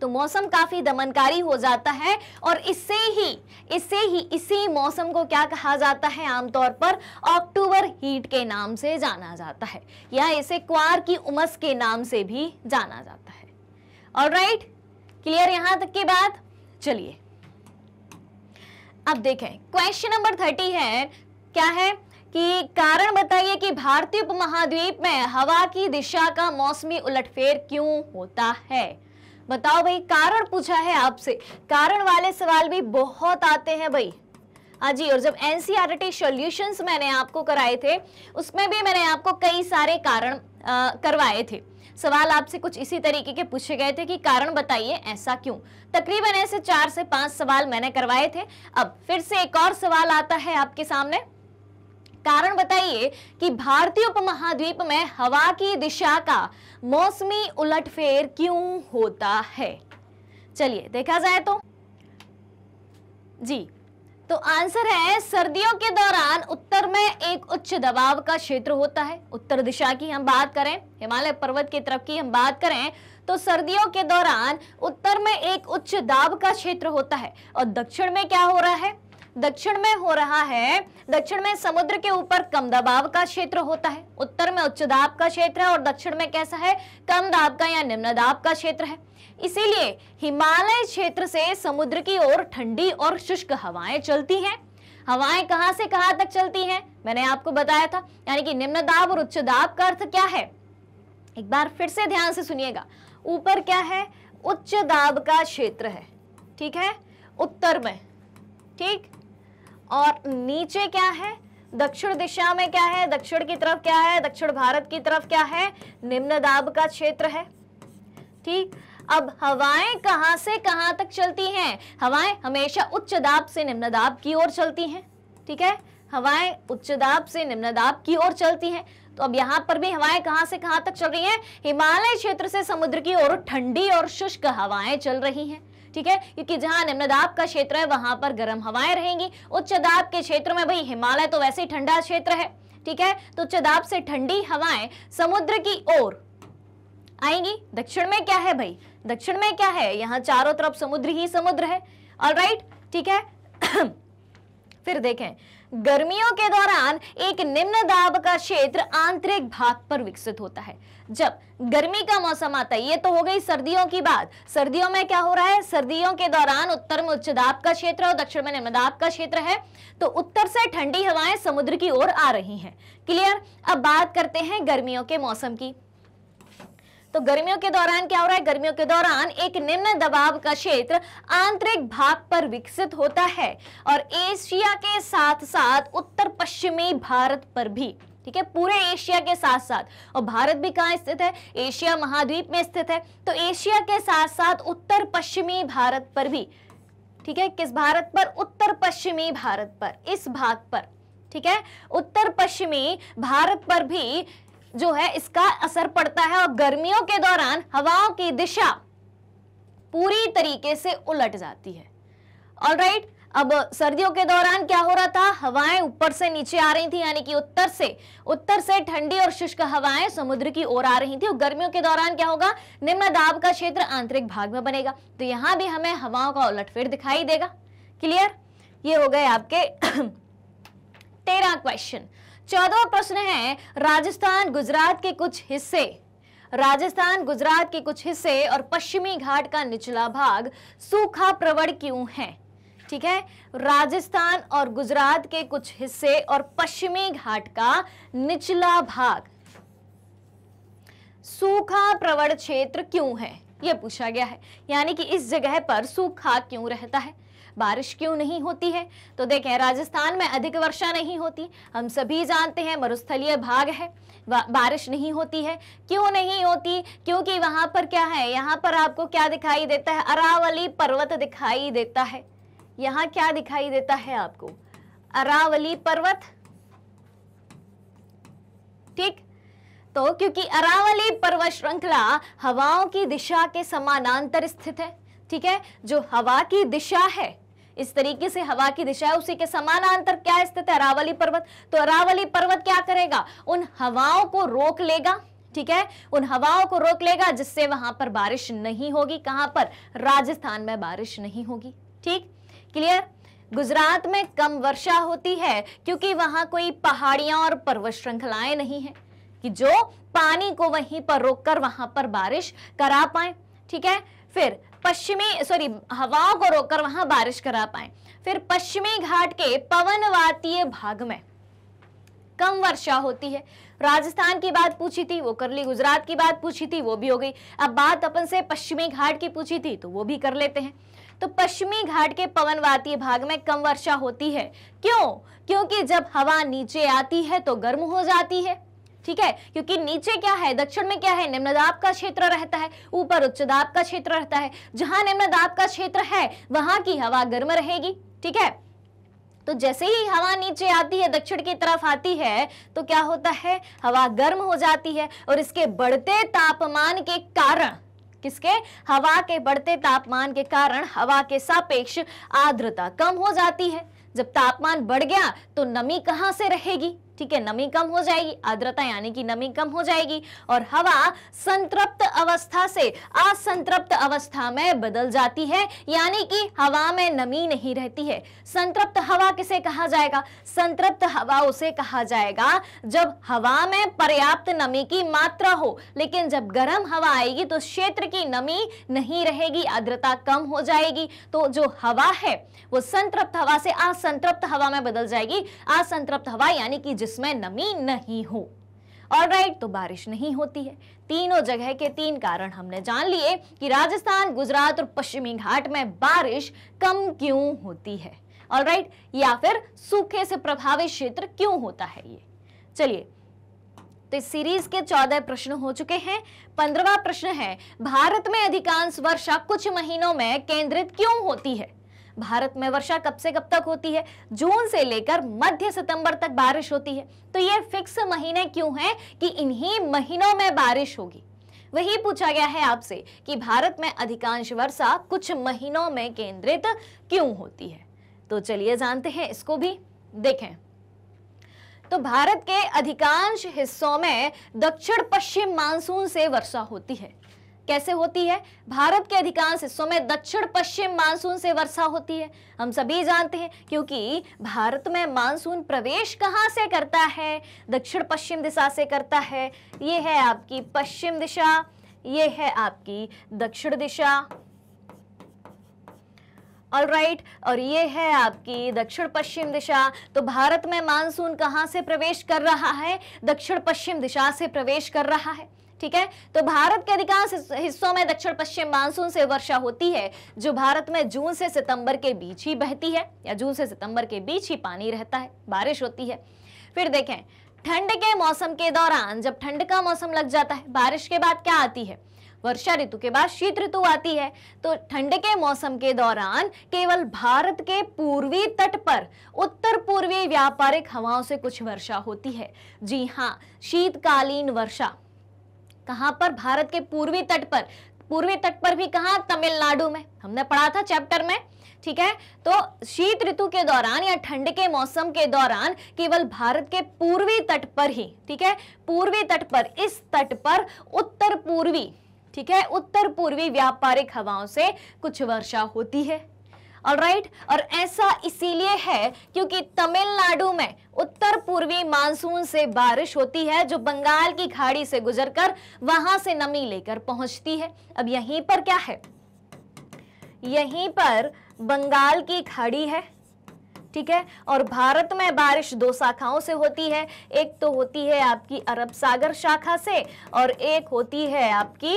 तो मौसम काफी दमनकारी हो जाता है और इससे ही इससे ही इसी मौसम को क्या कहा जाता है आमतौर पर अक्टूबर हीट के नाम से जाना जाता है या इसे क्वार की उमस के नाम से भी जाना जाता है और राइट क्लियर यहां तक की बात चलिए अब देखें क्वेश्चन नंबर थर्टी है क्या है कि कारण बताइए कि भारतीय उपमहाद्वीप में हवा की दिशा का मौसमी उलटफेर क्यों होता है बताओ भाई कारण पूछा है आपसे कारण वाले सवाल भी बहुत आते हैं भाई हाँ जी और जब एनसीआरटी सॉल्यूशंस e मैंने आपको कराए थे उसमें भी मैंने आपको कई सारे कारण आ, करवाए थे सवाल आपसे कुछ इसी तरीके के पूछे गए थे कि कारण बताइए ऐसा क्यों तकरीबन ऐसे चार से पांच सवाल मैंने करवाए थे अब फिर से एक और सवाल आता है आपके सामने कारण बताइए कि भारतीय उपमहाद्वीप में हवा की दिशा का मौसमी उलटफेर क्यों होता है चलिए देखा जाए तो जी तो आंसर है सर्दियों के दौरान उत्तर में एक उच्च दबाव का क्षेत्र होता है उत्तर दिशा की हम बात करें हिमालय पर्वत की तरफ की हम बात करें तो सर्दियों के दौरान उत्तर में एक उच्च दाब का क्षेत्र होता है और दक्षिण में क्या हो रहा है दक्षिण में हो रहा है दक्षिण में समुद्र के ऊपर कम दबाव का क्षेत्र होता है उत्तर में उच्च दाब का क्षेत्र है और दक्षिण में कैसा है कम दाब का या निम्न दाब का क्षेत्र है इसीलिए हिमालय क्षेत्र से समुद्र की ओर ठंडी और शुष्क हवाएं चलती हैं हवाएं कहां से कहां तक चलती हैं मैंने आपको बताया था यानी कि निम्न दाब और उच्च दाब का अर्थ क्या है एक बार फिर से ध्यान से सुनिएगा ऊपर क्या है उच्च दाब का क्षेत्र है ठीक है उत्तर में ठीक और नीचे क्या है दक्षिण दिशा में क्या है दक्षिण की तरफ क्या है दक्षिण भारत की तरफ क्या है निम्न दाब का क्षेत्र है ठीक अब हवाएं कहां से कहां तक चलती हैं हवाएं हमेशा उच्च दाब से निम्न दाब की ओर चलती हैं ठीक है हवाएं उच्च दाब से निम्न दाब की ओर चलती हैं तो अब यहाँ पर भी हवाएं कहां से कहां तक चल रही हैं हिमालय क्षेत्र से समुद्र की ओर ठंडी और शुष्क हवाएं चल रही हैं ठीक है क्योंकि जहां निम्न दाब का क्षेत्र है वहां पर गर्म हवाएं रहेंगी उच्च दाब के क्षेत्र में भाई हिमालय तो वैसे ही ठंडा क्षेत्र है ठीक है तो उच्च दाब से ठंडी हवाएं समुद्र की ओर आएंगी दक्षिण में क्या है भाई दक्षिण में क्या है यहाँ चारों तरफ समुद्र ही समुद्र है ऑल right? ठीक है फिर देखें गर्मियों के दौरान एक निम्न दाब का क्षेत्र आंतरिक भाग पर विकसित होता है जब गर्मी का मौसम आता है ये तो हो गई सर्दियों की बात सर्दियों में क्या हो रहा है सर्दियों के दौरान उत्तर में उच्च दाब का क्षेत्र और दक्षिण में निम्न दाब का क्षेत्र है तो उत्तर से ठंडी हवाएं समुद्र की ओर आ रही हैं क्लियर अब बात करते हैं गर्मियों के मौसम की तो गर्मियों के दौरान क्या हो रहा है गर्मियों के दौरान एक निम्न दबाव का क्षेत्र आंतरिक भाग पर विकसित होता है और एशिया के साथ साथ उत्तर पश्चिमी भारत पर भी ठीक है पूरे एशिया के साथ साथ और भारत भी कहाँ स्थित है एशिया महाद्वीप में स्थित है तो एशिया के साथ साथ उत्तर पश्चिमी भारत पर भी ठीक है किस भारत पर उत्तर पश्चिमी भारत पर इस भाग पर ठीक है उत्तर पश्चिमी भारत पर भी जो है इसका असर पड़ता है और गर्मियों के दौरान हवाओं की दिशा पूरी तरीके से उलट जाती है ऑलराइट right? अब सर्दियों के दौरान क्या हो रहा था हवाएं ऊपर से नीचे आ रही थी यानी कि उत्तर से उत्तर से ठंडी और शुष्क हवाएं समुद्र की ओर आ रही थी और गर्मियों के दौरान क्या होगा निम्न दाब का क्षेत्र आंतरिक भाग में बनेगा तो यहां भी हमें हवाओं का उलटफेर दिखाई देगा क्लियर ये हो गए आपके तेरह क्वेश्चन चौदह प्रश्न है राजस्थान गुजरात के कुछ हिस्से राजस्थान गुजरात के कुछ हिस्से और पश्चिमी घाट का निचला भाग सूखा प्रवण क्यों है ठीक है राजस्थान और गुजरात के कुछ हिस्से और पश्चिमी घाट का निचला भाग सूखा प्रवण क्षेत्र क्यों है यह पूछा गया है यानी कि इस जगह पर सूखा क्यों रहता है बारिश क्यों नहीं होती है तो देखें राजस्थान में अधिक वर्षा नहीं होती हम सभी जानते हैं मरुस्थलीय भाग है बारिश नहीं होती है क्यों नहीं होती क्योंकि वहां पर क्या है यहाँ पर आपको क्या दिखाई देता है अरावली पर्वत दिखाई देता है यहां क्या दिखाई देता है आपको अरावली पर्वत ठीक तो क्योंकि अरावली पर्वत श्रृंखला हवाओं की दिशा के समानांतर स्थित है ठीक है जो हवा की दिशा है इस तरीके से हवा की दिशा है उसी के समानांतर क्या स्थित है अरावली पर्वत तो अरावली पर्वत क्या करेगा उन हवाओं को रोक लेगा ठीक है उन हवाओं को रोक लेगा जिससे वहां पर बारिश नहीं होगी कहां पर राजस्थान में बारिश नहीं होगी ठीक क्लियर गुजरात में कम वर्षा होती है क्योंकि वहां कोई पहाड़ियां और पर्वत श्रृंखलाएं नहीं है कि जो पानी को वहीं पर रोककर वहां पर बारिश करा पाए ठीक है फिर पश्चिमी सॉरी हवाओं को रोककर वहां बारिश करा पाए फिर पश्चिमी घाट के पवनवातीय भाग में कम वर्षा होती है राजस्थान की बात पूछी थी वो कर ली गुजरात की बात पूछी थी वो भी हो गई अब बात अपन से पश्चिमी घाट की पूछी थी तो वो भी कर लेते हैं तो पश्चिमी घाट के पवनवाती भाग में कम वर्षा होती है क्यों क्योंकि जब हवा नीचे आती है तो गर्म हो जाती है ठीक है क्योंकि नीचे क्या है दक्षिण में क्या है निम्न दाब का क्षेत्र रहता है ऊपर उच्च दाब का क्षेत्र रहता है जहां निम्न दाब का क्षेत्र है वहां की हवा गर्म रहेगी ठीक है तो जैसे ही हवा नीचे आती है दक्षिण की तरफ आती है तो क्या होता है हवा गर्म हो जाती है और इसके बढ़ते तापमान के कारण किसके हवा के बढ़ते तापमान के कारण हवा के सापेक्ष आर्द्रता कम हो जाती है जब तापमान बढ़ गया तो नमी कहां से रहेगी ठीक है नमी कम हो जाएगी आर्द्रता यानी कि नमी कम हो जाएगी और हवा संतृप्त अवस्था से असंतृप्त अवस्था में बदल जाती है यानी कि हवा में नमी नहीं रहती है संतृप्त हवा किसे कहा जाएगा संतृप्त हवा उसे कहा जाएगा जब हवा में पर्याप्त नमी की मात्रा हो लेकिन जब गर्म हवा आएगी तो क्षेत्र की नमी नहीं रहेगी आर्द्रता कम हो जाएगी तो जो हवा है वो संतृप्त हवा से असंतृप्त हवा में बदल जाएगी असंतृप्त हवा यानी कि जिस जिसमें नमी नहीं हो और राइट तो बारिश नहीं होती है तीनों जगह के तीन कारण हमने जान लिए कि राजस्थान गुजरात और पश्चिमी घाट में बारिश कम क्यों होती है और राइट या फिर सूखे से प्रभावित क्षेत्र क्यों होता है ये चलिए तो इस सीरीज के चौदह प्रश्न हो चुके हैं पंद्रवा प्रश्न है भारत में अधिकांश वर्षा कुछ महीनों में केंद्रित क्यों होती है भारत में वर्षा कब से कब तक होती है जून से लेकर मध्य सितंबर तक बारिश होती है तो ये फिक्स महीने क्यों हैं कि इन्हीं महीनों में बारिश होगी वही पूछा गया है आपसे कि भारत में अधिकांश वर्षा कुछ महीनों में केंद्रित क्यों होती है तो चलिए जानते हैं इसको भी देखें तो भारत के अधिकांश हिस्सों में दक्षिण पश्चिम मानसून से वर्षा होती है कैसे होती है भारत के अधिकांश हिस्सों में दक्षिण पश्चिम मानसून से वर्षा होती है हम सभी जानते हैं क्योंकि भारत में मानसून प्रवेश कहाँ से करता है दक्षिण पश्चिम दिशा से करता है ये है आपकी पश्चिम दिशा ये है आपकी दक्षिण दिशा ऑल राइट right. और ये है आपकी दक्षिण पश्चिम दिशा तो भारत में मानसून कहाँ से प्रवेश कर रहा है दक्षिण पश्चिम दिशा से प्रवेश कर रहा है ठीक है तो भारत के अधिकांश हिस्सों में दक्षिण पश्चिम मानसून से वर्षा होती है जो भारत में जून से सितंबर के बीच ही बहती है या जून से सितंबर के बीच ही पानी रहता है बारिश होती है फिर देखें ठंड के मौसम के दौरान जब ठंड का मौसम लग जाता है बारिश के बाद क्या आती है वर्षा ऋतु के बाद शीत ऋतु आती है तो ठंड के मौसम के दौरान केवल भारत के पूर्वी तट पर उत्तर पूर्वी व्यापारिक हवाओं से कुछ वर्षा होती है जी हाँ शीतकालीन वर्षा कहां पर भारत के पूर्वी तट पर पूर्वी तट पर भी कहा तमिलनाडु में हमने पढ़ा था चैप्टर में ठीक है तो शीत ऋतु के दौरान या ठंड के मौसम के दौरान केवल भारत के पूर्वी तट पर ही ठीक है पूर्वी तट पर इस तट पर उत्तर पूर्वी ठीक है उत्तर पूर्वी व्यापारिक हवाओं से कुछ वर्षा होती है ऑलराइट right? और ऐसा इसीलिए है क्योंकि तमिलनाडु में उत्तर पूर्वी मानसून से बारिश होती है जो बंगाल की खाड़ी से गुजरकर वहां से नमी लेकर पहुंचती है अब यहीं पर क्या है यहीं पर बंगाल की खाड़ी है ठीक है और भारत में बारिश दो शाखाओं से होती है एक तो होती है आपकी अरब सागर शाखा से और एक होती है आपकी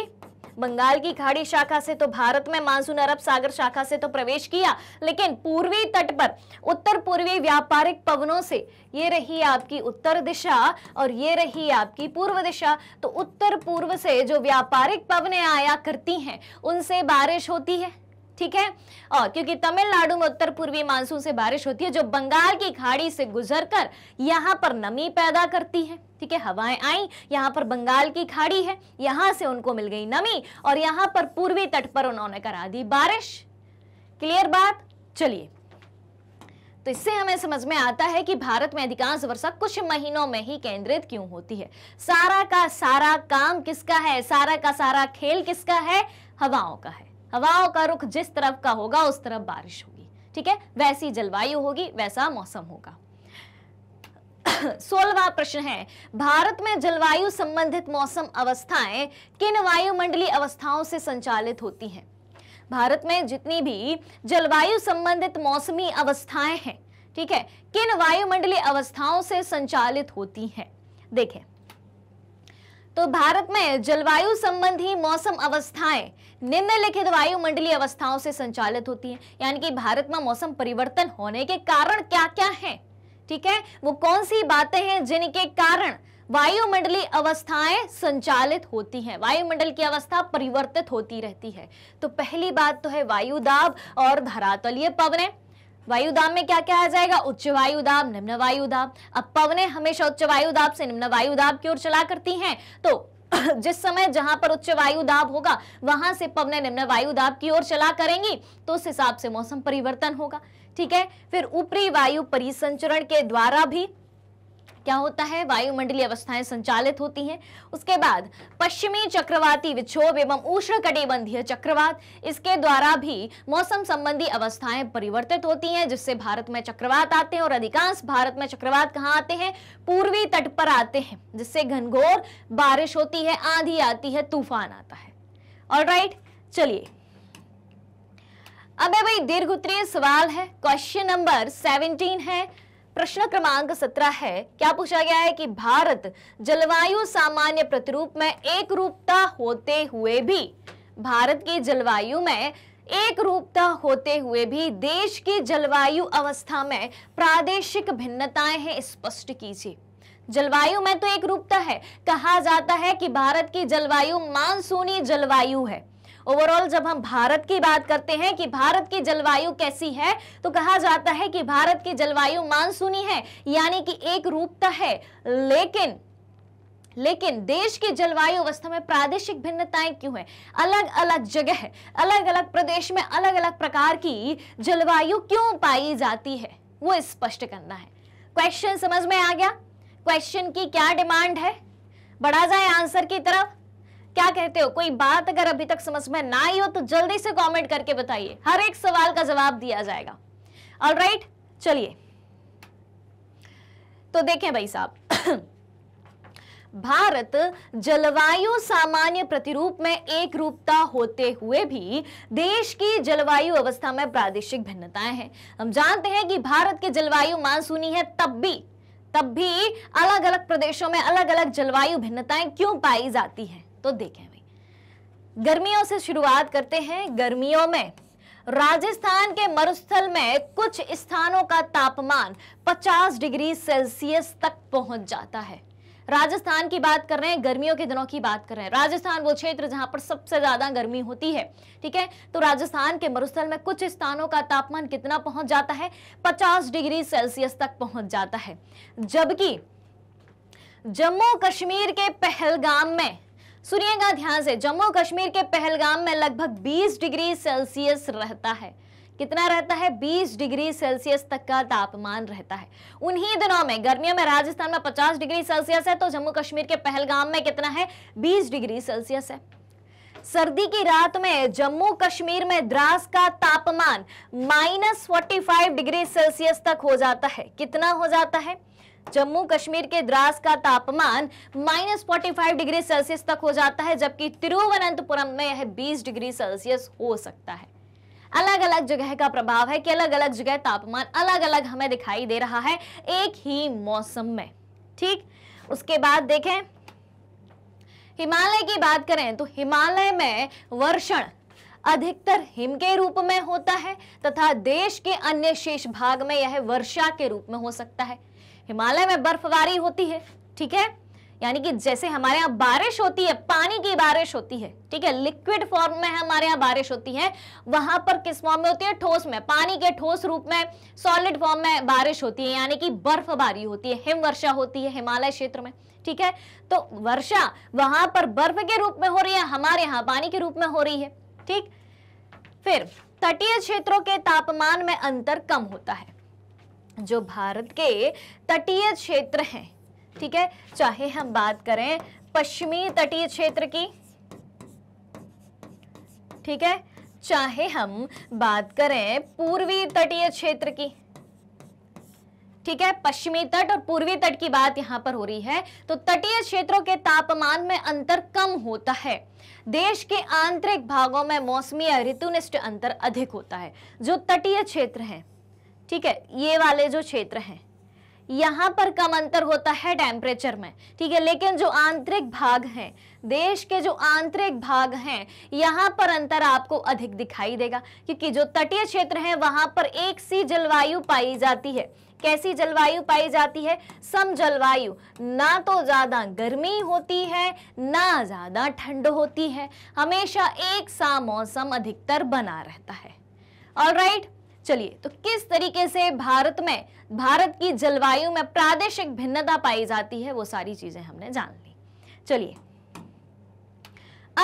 बंगाल की खाड़ी शाखा से तो भारत में मानसून अरब सागर शाखा से तो प्रवेश किया लेकिन पूर्वी तट पर उत्तर पूर्वी व्यापारिक पवनों से ये रही आपकी उत्तर दिशा और ये रही आपकी पूर्व दिशा तो उत्तर पूर्व से जो व्यापारिक पवने आया करती हैं उनसे बारिश होती है ठीक है और क्योंकि तमिलनाडु में उत्तर पूर्वी मानसून से बारिश होती है जो बंगाल की खाड़ी से गुजरकर यहां पर नमी पैदा करती है ठीक है हवाएं आई यहां पर बंगाल की खाड़ी है यहां से उनको मिल गई नमी और यहां पर पूर्वी तट पर उन्होंने करा दी बारिश क्लियर बात चलिए तो इससे हमें समझ में आता है कि भारत में अधिकांश वर्षा कुछ महीनों में ही केंद्रित क्यों होती है सारा का सारा काम किसका है सारा का सारा खेल किसका है हवाओं का है हवाओं का रुख जिस तरफ का होगा उस तरफ बारिश होगी ठीक है वैसी जलवायु होगी वैसा मौसम होगा सोलवा प्रश्न है भारत में जलवायु संबंधित मौसम अवस्थाएं किन वायुमंडलीय अवस्थाओं से संचालित होती हैं भारत में जितनी भी जलवायु संबंधित मौसमी अवस्थाएं हैं ठीक है किन वायुमंडलीय अवस्थाओं से संचालित होती हैं देखें तो भारत में जलवायु संबंधी मौसम अवस्थाएं निम्नलिखित वायुमंडलीय अवस्थाओं से संचालित होती है यानी कि भारत में मौसम परिवर्तन होने के कारण क्या क्या है ठीक है वो कौन सी बातें हैं जिनके कारण वायुमंडलीय अवस्थाएं संचालित होती हैं वायुमंडल की अवस्था परिवर्तित होती रहती है तो पहली बात तो है वायुदाब और धरातलीय पवने वायुदाब में क्या क्या आ जाएगा उच्च वायुदाब निम्न वायुदाब अब पवने हमेशा उच्च वायुदाब से निम्न वायुदाब की ओर चला करती हैं तो जिस समय जहां पर उच्च वायु दाब होगा वहां से पवने निम्न वायु दाब की ओर चला करेंगी तो उस हिसाब से मौसम परिवर्तन होगा ठीक है फिर ऊपरी वायु परिसंचरण के द्वारा भी क्या होता है वायुमंडलीय अवस्थाएं संचालित होती हैं उसके बाद पश्चिमी चक्रवाती विक्षोभ एवं उष्ण कटिबंधीय चक्रवात इसके द्वारा भी मौसम संबंधी अवस्थाएं परिवर्तित होती हैं जिससे भारत में चक्रवात आते हैं और अधिकांश भारत में चक्रवात कहाँ आते हैं पूर्वी तट पर आते हैं जिससे घनघोर बारिश होती है आंधी आती है तूफान आता है और राइट चलिए अब भाई दीर्घ उत्तरीय सवाल है क्वेश्चन नंबर सेवेंटीन है प्रश्न क्रमांक सत्रह है क्या पूछा गया है कि भारत जलवायु सामान्य प्रतिरूप में एक रूपता होते हुए भी भारत की जलवायु में एक रूपता होते हुए भी देश की जलवायु अवस्था में प्रादेशिक भिन्नताएं हैं स्पष्ट कीजिए जलवायु में तो एक रूपता है कहा जाता है कि भारत की जलवायु मानसूनी जलवायु है ओवरऑल जब हम भारत की बात करते हैं कि भारत की जलवायु कैसी है तो कहा जाता है कि भारत की जलवायु मानसूनी है यानी कि एक रूपता है लेकिन लेकिन देश की जलवायु अवस्था में प्रादेशिक भिन्नताएं क्यों है अलग अलग जगह अलग अलग प्रदेश में अलग अलग प्रकार की जलवायु क्यों पाई जाती है वो स्पष्ट करना है क्वेश्चन समझ में आ गया क्वेश्चन की क्या डिमांड है बढ़ा जाए आंसर की तरफ क्या कहते हो कोई बात अगर अभी तक समझ में ना आई हो तो जल्दी से कमेंट करके बताइए हर एक सवाल का जवाब दिया जाएगा और राइट चलिए तो देखें भाई साहब भारत जलवायु सामान्य प्रतिरूप में एक रूपता होते हुए भी देश की जलवायु अवस्था में प्रादेशिक भिन्नताएं हैं हम जानते हैं कि भारत की जलवायु मानसूनी है तब भी तब भी अलग अलग प्रदेशों में अलग अलग जलवायु भिन्नताएं क्यों पाई जाती है तो देखें भाई गर्मियों से शुरुआत करते हैं गर्मियों में राजस्थान के मरुस्थल में कुछ स्थानों का तापमान 50 डिग्री सेल्सियस तक पहुंच जाता है राजस्थान की बात कर रहे हैं गर्मियों के दिनों की बात कर रहे हैं राजस्थान वो क्षेत्र जहां पर सबसे ज्यादा गर्मी होती है ठीक है तो राजस्थान के मरुस्थल में कुछ स्थानों का तापमान कितना पहुंच जाता है 50 डिग्री सेल्सियस तक पहुंच जाता है जबकि जम्मू कश्मीर के पहलगाम में सुनिएगा ध्यान से जम्मू कश्मीर के पहलगाम में लगभग 20 डिग्री सेल्सियस रहता है कितना रहता है 20 डिग्री सेल्सियस तक का तापमान रहता है उन्हीं दिनों में गर्मियों में राजस्थान में 50 डिग्री सेल्सियस है तो जम्मू कश्मीर के पहलगाम में कितना है 20 डिग्री सेल्सियस है सर्दी की रात में जम्मू कश्मीर में द्रास का तापमान माइनस फोर्टी डिग्री सेल्सियस तक हो जाता है कितना हो जाता है जम्मू कश्मीर के द्रास का तापमान minus forty five degree Celsius तक हो जाता है जबकि तिरुवनंतपुरम में यह बीस डिग्री सेल्सियस हो सकता है अलग अलग जगह का प्रभाव है कि अलग अलग जगह तापमान अलग अलग हमें दिखाई दे रहा है एक ही मौसम में ठीक उसके बाद देखें हिमालय की बात करें तो हिमालय में वर्षण अधिकतर हिम के रूप में होता है तथा देश के अन्य शेष भाग में यह वर्षा के रूप में हो सकता है हिमालय में बर्फबारी होती है ठीक है यानी कि जैसे हमारे यहाँ बारिश होती है पानी की बारिश होती है ठीक है लिक्विड फॉर्म में हमारे यहाँ बारिश होती है वहां पर किस फॉर्म में होती है ठोस में पानी के ठोस रूप में सॉलिड फॉर्म में बारिश होती है यानी कि बर्फबारी होती है हिमवर्षा होती है हिमालय क्षेत्र में ठीक है तो वर्षा वहां पर बर्फ के रूप में हो रही है हमारे यहाँ पानी के रूप में हो रही है ठीक फिर तटीय क्षेत्रों के तापमान में अंतर कम होता है जो भारत के तटीय क्षेत्र हैं ठीक है चाहे हम बात करें पश्चिमी तटीय क्षेत्र की ठीक है चाहे हम बात करें पूर्वी तटीय क्षेत्र की ठीक है पश्चिमी तट और पूर्वी तट की बात यहां पर हो रही है तो तटीय क्षेत्रों के तापमान में अंतर कम होता है देश के आंतरिक भागों में मौसमी या ऋतुनिष्ठ अंतर अधिक होता है जो तटीय क्षेत्र हैं ठीक है ये वाले जो क्षेत्र हैं यहाँ पर कम अंतर होता है टेम्परेचर में ठीक है लेकिन जो आंतरिक भाग हैं देश के जो आंतरिक भाग हैं यहाँ पर अंतर आपको अधिक दिखाई देगा क्योंकि जो तटीय क्षेत्र है वहाँ पर एक सी जलवायु पाई जाती है कैसी जलवायु पाई जाती है सम जलवायु ना तो ज़्यादा गर्मी होती है ना ज़्यादा ठंड होती है हमेशा एक सा मौसम अधिकतर बना रहता है ऑल राइट right? चलिए तो किस तरीके से भारत में भारत की जलवायु में प्रादेशिक भिन्नता पाई जाती है वो सारी चीजें हमने जान ली चलिए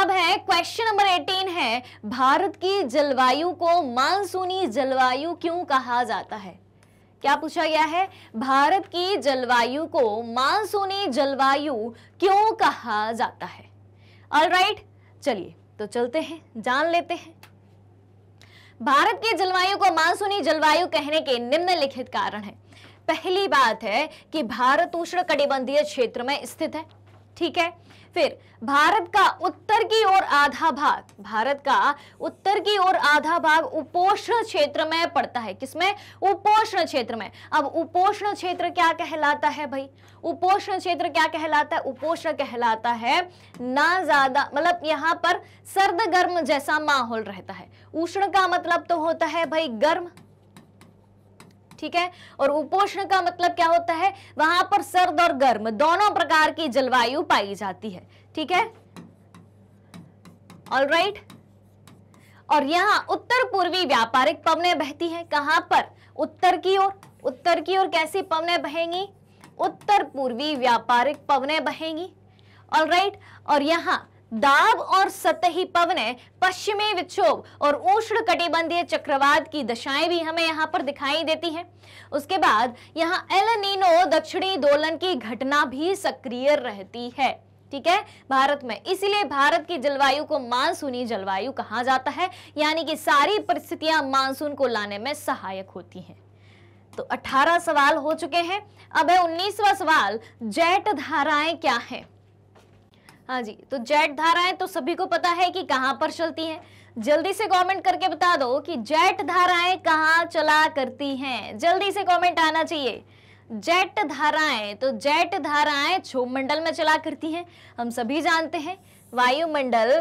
अब है क्वेश्चन नंबर 18 है भारत की जलवायु को मानसूनी जलवायु क्यों कहा जाता है क्या पूछा गया है भारत की जलवायु को मानसूनी जलवायु क्यों कहा जाता है ऑल राइट right, चलिए तो चलते हैं जान लेते हैं भारत की जलवायु को मानसूनी जलवायु कहने के निम्नलिखित कारण है पहली बात है कि भारत उष्ण कटिबंधीय क्षेत्र में स्थित है ठीक है फिर भारत का उत्तर की ओर आधा भाग भारत का उत्तर की ओर आधा भाग उपोष्ण क्षेत्र में पड़ता है किसमें उपोष्ण क्षेत्र में अब उपोष्ण क्षेत्र क्या कहलाता है भाई उपोष्ण क्षेत्र क्या कहलाता है उपोष्ण कहलाता है ना ज्यादा मतलब यहां पर सर्द गर्म जैसा माहौल रहता है उष्ण का मतलब तो होता है भाई गर्म ठीक है और उपोष्ण का मतलब क्या होता है वहां पर सर्द और गर्म दोनों प्रकार की जलवायु पाई जाती है ठीक है ऑल राइट और यहां उत्तर पूर्वी व्यापारिक पवने बहती है कहां पर उत्तर की ओर उत्तर की ओर कैसी पवने बहेंगी उत्तर पूर्वी व्यापारिक पवने बहेंगी ऑल राइट और यहां दाब और सतही पवने पश्चिमी विक्षोभ और उष्ण कटिबंधीय चक्रवात की दशाएं भी हमें यहां पर दिखाई देती हैं। उसके बाद यहां एल नीनो दक्षिणी दोलन की घटना भी सक्रिय रहती है ठीक है भारत में इसीलिए भारत की जलवायु को मानसूनी जलवायु कहा जाता है यानी कि सारी परिस्थितियां मानसून को लाने में सहायक होती हैं तो 18 सवाल हो चुके हैं अब है 19वां सवाल जैट धाराएं क्या हैं हाँ जी तो जेट धाराएं तो सभी को पता है कि कहां पर चलती हैं जल्दी से कमेंट करके बता दो कि जेट धाराएं कहां चला करती हैं जल्दी से कमेंट आना चाहिए जेट धाराएं तो जेट धाराएं मंडल में चला करती हैं हम सभी जानते हैं वायुमंडल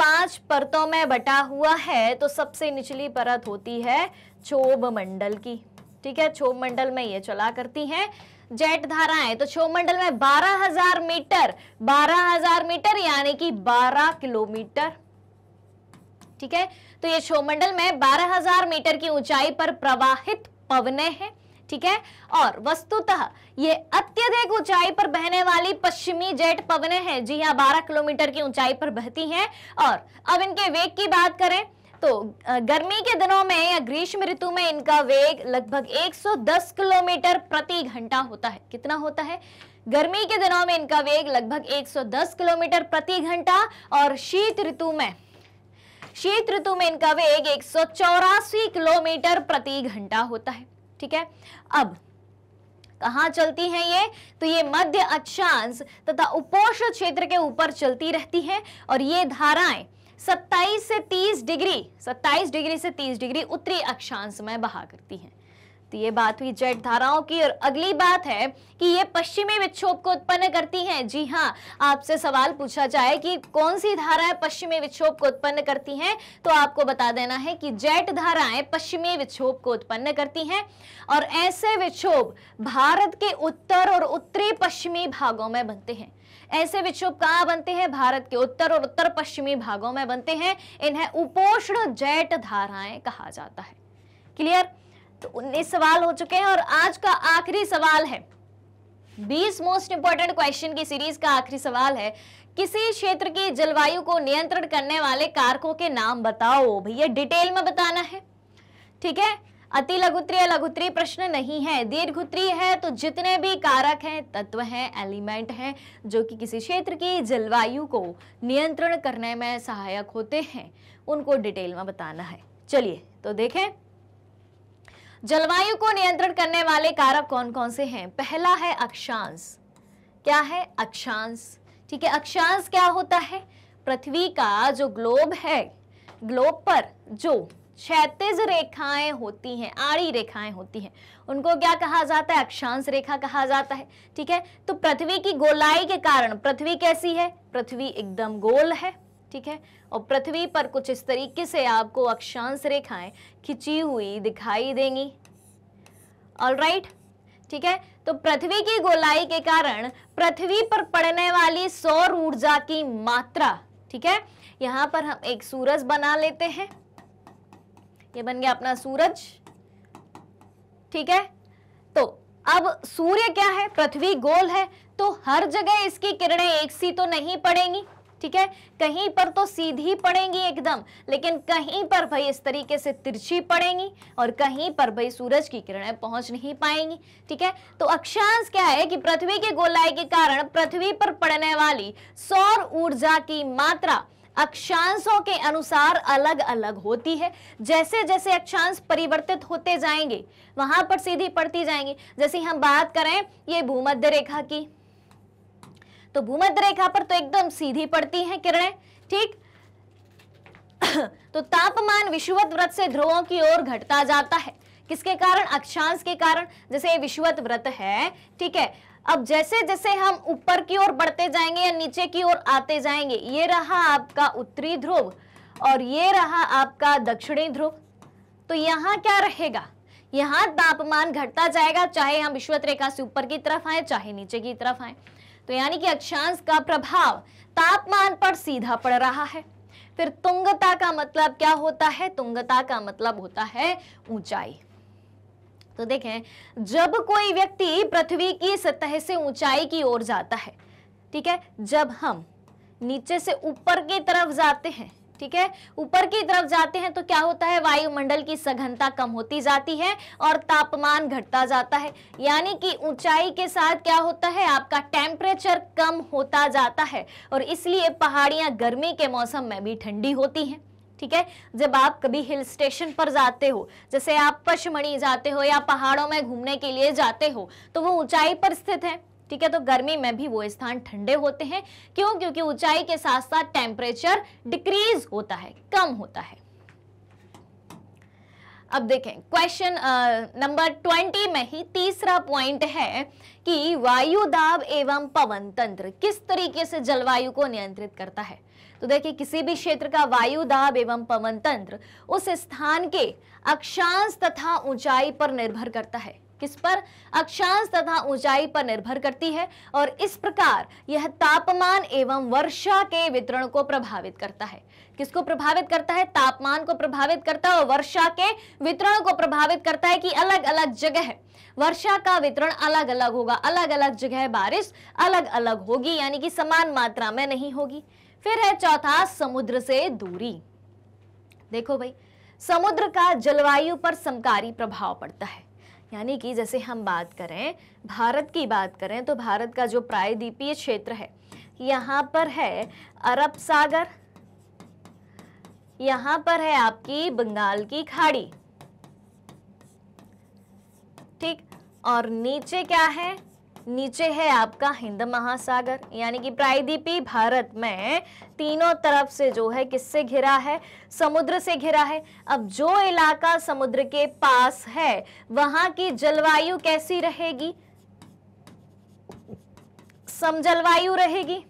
पांच परतों में बटा हुआ है तो सबसे निचली परत होती है क्षोभ मंडल की ठीक है क्षोभ मंडल में ये चला करती हैं जेट धाराएं तो क्षोभमंडल में 12000 मीटर 12000 मीटर यानी कि 12 किलोमीटर ठीक है तो ये क्षोभमंडल में 12000 मीटर की ऊंचाई पर प्रवाहित पवने हैं ठीक है और वस्तुतः ये अत्यधिक ऊंचाई पर बहने वाली पश्चिमी जेट पवने हैं जी हाँ 12 किलोमीटर की ऊंचाई पर बहती हैं और अब इनके वेग की बात करें तो गर्मी के दिनों में या ग्रीष्म ऋतु में इनका वेग लगभग 110 किलोमीटर प्रति घंटा होता है कितना होता है गर्मी के दिनों में इनका वेग लगभग 110 किलोमीटर प्रति घंटा और शीत ऋतु में शीत ऋतु में इनका वेग एक किलोमीटर प्रति घंटा होता है ठीक है अब कहा चलती हैं ये तो ये मध्य अक्षांश तथा उपोष क्षेत्र के ऊपर चलती रहती है और ये धाराएं 27 से 30 डिग्री 27 डिग्री से 30 डिग्री उत्तरी अक्षांश में बहा करती हैं तो ये बात हुई जेट धाराओं की और अगली बात है कि ये पश्चिमी विक्षोभ को उत्पन्न करती हैं जी हाँ आपसे सवाल पूछा जाए कि कौन सी धाराएं पश्चिमी विक्षोभ को उत्पन्न करती हैं तो आपको बता देना है कि जेट धाराएं पश्चिमी विक्षोभ को उत्पन्न करती हैं और ऐसे विक्षोभ भारत के उत्तर और उत्तरी पश्चिमी भागों में बनते हैं ऐसे विक्षोभ कहाँ बनते हैं भारत के उत्तर और उत्तर पश्चिमी भागों में बनते हैं इन्हें उपोष्ण जैट धाराएं कहा जाता है क्लियर तो 19 सवाल हो चुके हैं और आज का आखिरी सवाल है 20 मोस्ट इंपॉर्टेंट क्वेश्चन की सीरीज का आखिरी सवाल है किसी क्षेत्र की जलवायु को नियंत्रण करने वाले कारकों के नाम बताओ भैया डिटेल में बताना है ठीक है अति लघुत्रीय लघुत्री प्रश्न नहीं है दीर्घुत्री है तो जितने भी कारक हैं तत्व हैं एलिमेंट हैं जो कि किसी क्षेत्र की जलवायु को नियंत्रण करने में सहायक होते हैं उनको डिटेल में बताना है चलिए तो देखें जलवायु को नियंत्रण करने वाले कारक कौन कौन से हैं पहला है अक्षांश क्या है अक्षांश ठीक है अक्षांश क्या होता है पृथ्वी का जो ग्लोब है ग्लोब पर जो क्षेत्रज रेखाएं होती हैं आड़ी रेखाएं होती हैं उनको क्या कहा जाता है अक्षांश रेखा कहा जाता है ठीक है तो पृथ्वी की गोलाई के कारण पृथ्वी कैसी है पृथ्वी एकदम गोल है ठीक है और पृथ्वी पर कुछ इस तरीके से आपको अक्षांश रेखाएं खिंची हुई दिखाई देंगी ऑल राइट ठीक है तो पृथ्वी की गोलाई के कारण पृथ्वी पर पड़ने वाली सौर ऊर्जा की मात्रा ठीक है यहां पर हम एक सूरज बना लेते हैं ये बन गया अपना सूरज ठीक है तो अब सूर्य क्या है पृथ्वी गोल है तो हर जगह इसकी किरणें एक सी तो नहीं पड़ेंगी ठीक है कहीं पर तो सीधी पड़ेंगी एकदम लेकिन कहीं पर भाई इस तरीके से तिरछी पड़ेंगी और कहीं पर भाई सूरज की किरणें पहुंच नहीं पाएंगी ठीक है तो अक्षांश क्या है कि पृथ्वी के गोलाई के कारण पृथ्वी पर पड़ने वाली सौर ऊर्जा की मात्रा अक्षांशों के अनुसार अलग अलग होती है जैसे जैसे अक्षांश परिवर्तित होते जाएंगे वहां पर सीधी पड़ती जाएंगी जैसे हम बात करें ये भूमध्य रेखा की तो भूमध्य रेखा पर तो एकदम सीधी पड़ती हैं किरणें ठीक तो तापमान विषुवत व्रत से ध्रुवों की ओर घटता जाता है किसके कारण अक्षांश के कारण जैसे ये विषुवत व्रत है ठीक है अब जैसे जैसे हम ऊपर की ओर बढ़ते जाएंगे या नीचे की ओर आते जाएंगे ये रहा आपका उत्तरी ध्रुव और ये रहा आपका दक्षिणी ध्रुव तो यहां क्या रहेगा यहां तापमान घटता जाएगा चाहे हम विश्वत रेखा से ऊपर की तरफ आए चाहे नीचे की तरफ आए तो यानी कि अक्षांश का प्रभाव तापमान पर सीधा पड़ रहा है फिर तुंगता का मतलब क्या होता है तुंगता का मतलब होता है ऊंचाई तो देखें जब कोई व्यक्ति पृथ्वी की सतह से ऊंचाई की ओर जाता है ठीक है जब हम नीचे से ऊपर की तरफ जाते हैं ठीक है ऊपर की तरफ जाते हैं तो क्या होता है वायुमंडल की सघनता कम होती जाती है और तापमान घटता जाता है यानी कि ऊंचाई के साथ क्या होता है आपका टेम्परेचर कम होता जाता है और इसलिए पहाड़ियां गर्मी के मौसम में भी ठंडी होती हैं ठीक है जब आप कभी हिल स्टेशन पर जाते हो जैसे आप पशमणी जाते हो या पहाड़ों में घूमने के लिए जाते हो तो वो ऊंचाई पर स्थित है ठीक है तो गर्मी में भी वो स्थान ठंडे होते हैं क्यों क्योंकि ऊंचाई के साथ साथ टेम्परेचर डिक्रीज होता है कम होता है अब देखें क्वेश्चन नंबर ट्वेंटी में ही तीसरा पॉइंट है कि वायु दाब एवं पवन तंत्र किस तरीके से जलवायु को नियंत्रित करता है तो देखिए किसी भी क्षेत्र का वायु दाब एवं पवन तंत्र उस स्थान के अक्षांश तथा ऊंचाई पर निर्भर करता है किस पर अक्षांश तथा ऊंचाई पर निर्भर करती है और इस प्रकार यह तापमान एवं वर्षा के वितरण को प्रभावित करता है किसको प्रभावित करता है तापमान को प्रभावित करता है और वर्षा के वितरण को प्रभावित करता है कि अलग अलग जगह वर्षा का वितरण अलग अलग होगा अलग अलग जगह बारिश अलग अलग होगी यानी कि समान मात्रा में नहीं होगी फिर है चौथा समुद्र से दूरी देखो भाई समुद्र का जलवायु पर समकारी प्रभाव पड़ता है यानी कि जैसे हम बात करें भारत की बात करें तो भारत का जो प्रायद्वीपीय क्षेत्र है यहाँ पर है अरब सागर यहाँ पर है आपकी बंगाल की खाड़ी ठीक और नीचे क्या है नीचे है आपका हिंद महासागर यानी कि प्रायद्वीपी भारत में तीनों तरफ से जो है किससे घिरा है समुद्र से घिरा है अब जो इलाका समुद्र के पास है वहां की जलवायु कैसी रहेगी समजलवायु रहेगी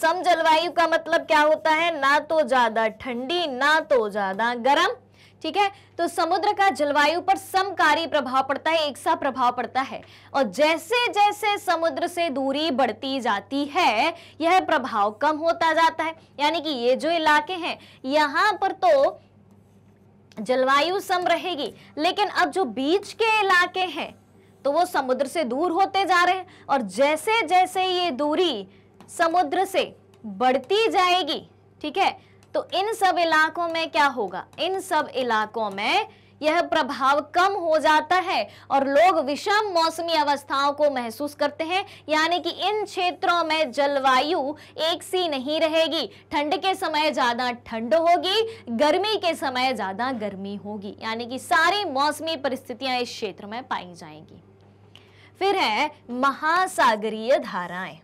सम जलवायु का मतलब क्या होता है ना तो ज्यादा ठंडी ना तो ज्यादा गर्म ठीक है तो समुद्र का जलवायु पर समकारी प्रभाव पड़ता है एक सा प्रभाव पड़ता है और जैसे जैसे समुद्र से दूरी बढ़ती जाती है यह प्रभाव कम होता जाता है यानी कि ये जो इलाके हैं यहां पर तो जलवायु सम रहेगी लेकिन अब जो बीच के इलाके हैं तो वो समुद्र से दूर होते जा रहे हैं और जैसे जैसे ये दूरी समुद्र से बढ़ती जाएगी ठीक है तो इन सब इलाकों में क्या होगा इन सब इलाकों में यह प्रभाव कम हो जाता है और लोग विषम मौसमी अवस्थाओं को महसूस करते हैं यानी कि इन क्षेत्रों में जलवायु एक सी नहीं रहेगी ठंड के समय ज़्यादा ठंड होगी गर्मी के समय ज़्यादा गर्मी होगी यानी कि सारी मौसमी परिस्थितियां इस क्षेत्र में पाई जाएंगी फिर है महासागरीय धाराएं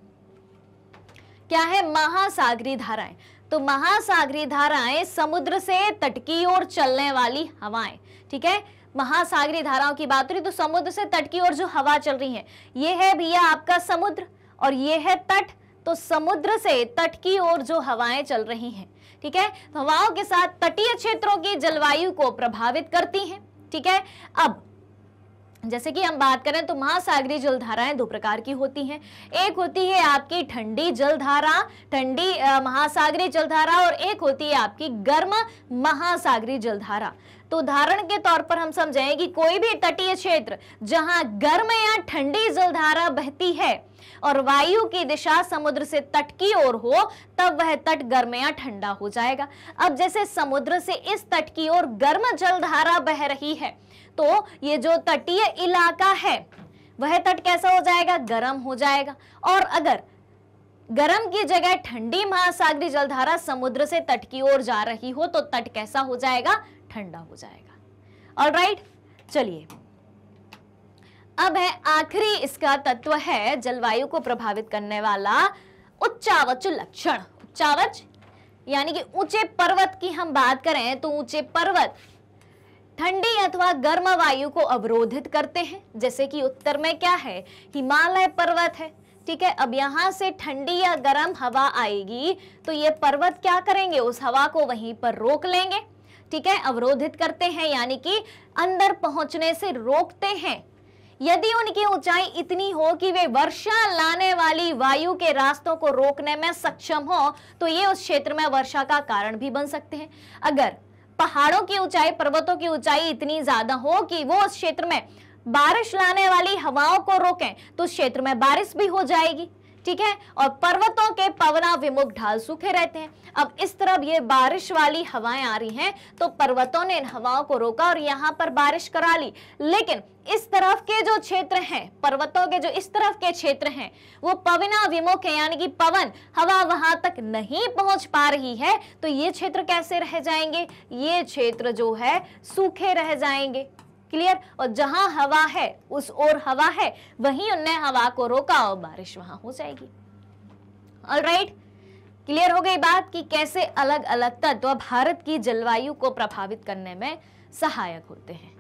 क्या है महासागरीय धाराएं तो महासागरी धाराएं समुद्र से तट की ओर चलने वाली हवाएं ठीक है महासागरी धाराओं की बात हो रही तो समुद्र से तट की ओर जो हवा चल रही है ये है भैया आपका समुद्र और ये है तट तो समुद्र से तट की ओर जो हवाएं चल रही हैं ठीक है तो हवाओं के साथ तटीय क्षेत्रों की जलवायु को प्रभावित करती हैं ठीक है अब जैसे कि हम बात करें तो महासागरीय जलधाराएं दो प्रकार की होती हैं एक होती है आपकी ठंडी जलधारा ठंडी महासागरीय जलधारा और एक होती है आपकी गर्म महासागरीय जलधारा तो उदाहरण के तौर पर हम समझें कि कोई भी तटीय क्षेत्र जहां गर्म या ठंडी जलधारा बहती है और वायु की दिशा समुद्र से तट की ओर हो तब वह तट गर्म या ठंडा हो जाएगा अब जैसे समुद्र से इस तट की ओर गर्म जलधारा बह रही है तो ये जो तटीय इलाका है वह तट कैसा हो जाएगा गर्म हो जाएगा और अगर गर्म की जगह ठंडी महासागरी जलधारा समुद्र से तट की ओर जा रही हो तो तट कैसा हो जाएगा ठंडा हो जाएगा और राइट चलिए अब है आखिरी इसका तत्व है जलवायु को प्रभावित करने वाला उच्चावच लक्षण उच्चावच यानी कि ऊंचे पर्वत की हम बात करें तो ऊंचे पर्वत ठंडी अथवा गर्म वायु को अवरोधित करते हैं जैसे कि उत्तर में क्या है हिमालय पर्वत है ठीक है अब यहाँ से ठंडी या गर्म हवा आएगी तो ये पर्वत क्या करेंगे उस हवा को वहीं पर रोक लेंगे ठीक है अवरोधित करते हैं यानी कि अंदर पहुंचने से रोकते हैं यदि उनकी ऊंचाई इतनी हो कि वे वर्षा लाने वाली वायु के रास्तों को रोकने में सक्षम हो तो ये उस क्षेत्र में वर्षा का कारण भी बन सकते हैं अगर पहाड़ों की ऊंचाई पर्वतों की ऊंचाई इतनी ज्यादा हो कि वो उस क्षेत्र में बारिश लाने वाली हवाओं को रोकें तो उस क्षेत्र में बारिश भी हो जाएगी ठीक है और पर्वतों के पवना विमुख ढाल सूखे रहते हैं अब इस तरफ ये बारिश वाली हवाएं आ रही हैं तो पर्वतों ने इन हवाओं को रोका और यहाँ पर बारिश करा ली लेकिन इस तरफ के जो क्षेत्र हैं पर्वतों के जो इस तरफ के क्षेत्र हैं वो पवना विमुख है यानी कि पवन हवा वहां तक नहीं पहुंच पा रही है तो ये क्षेत्र कैसे रह जाएंगे ये क्षेत्र जो है सूखे रह जाएंगे क्लियर और जहां हवा है उस ओर हवा है वहीं उनने हवा को रोका और बारिश वहां हो जाएगी ऑल राइट क्लियर हो गई बात कि कैसे अलग अलग तत्व भारत की जलवायु को प्रभावित करने में सहायक होते हैं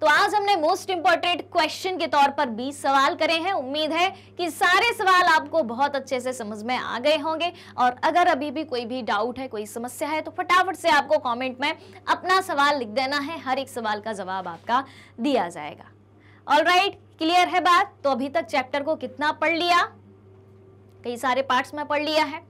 तो आज हमने मोस्ट इंपॉर्टेंट क्वेश्चन के तौर पर 20 सवाल करे हैं उम्मीद है कि सारे सवाल आपको बहुत अच्छे से समझ में आ गए होंगे और अगर अभी भी कोई भी डाउट है कोई समस्या है तो फटाफट से आपको कमेंट में अपना सवाल लिख देना है हर एक सवाल का जवाब आपका दिया जाएगा ऑल राइट क्लियर है बात तो अभी तक चैप्टर को कितना पढ़ लिया कई सारे पार्ट्स में पढ़ लिया है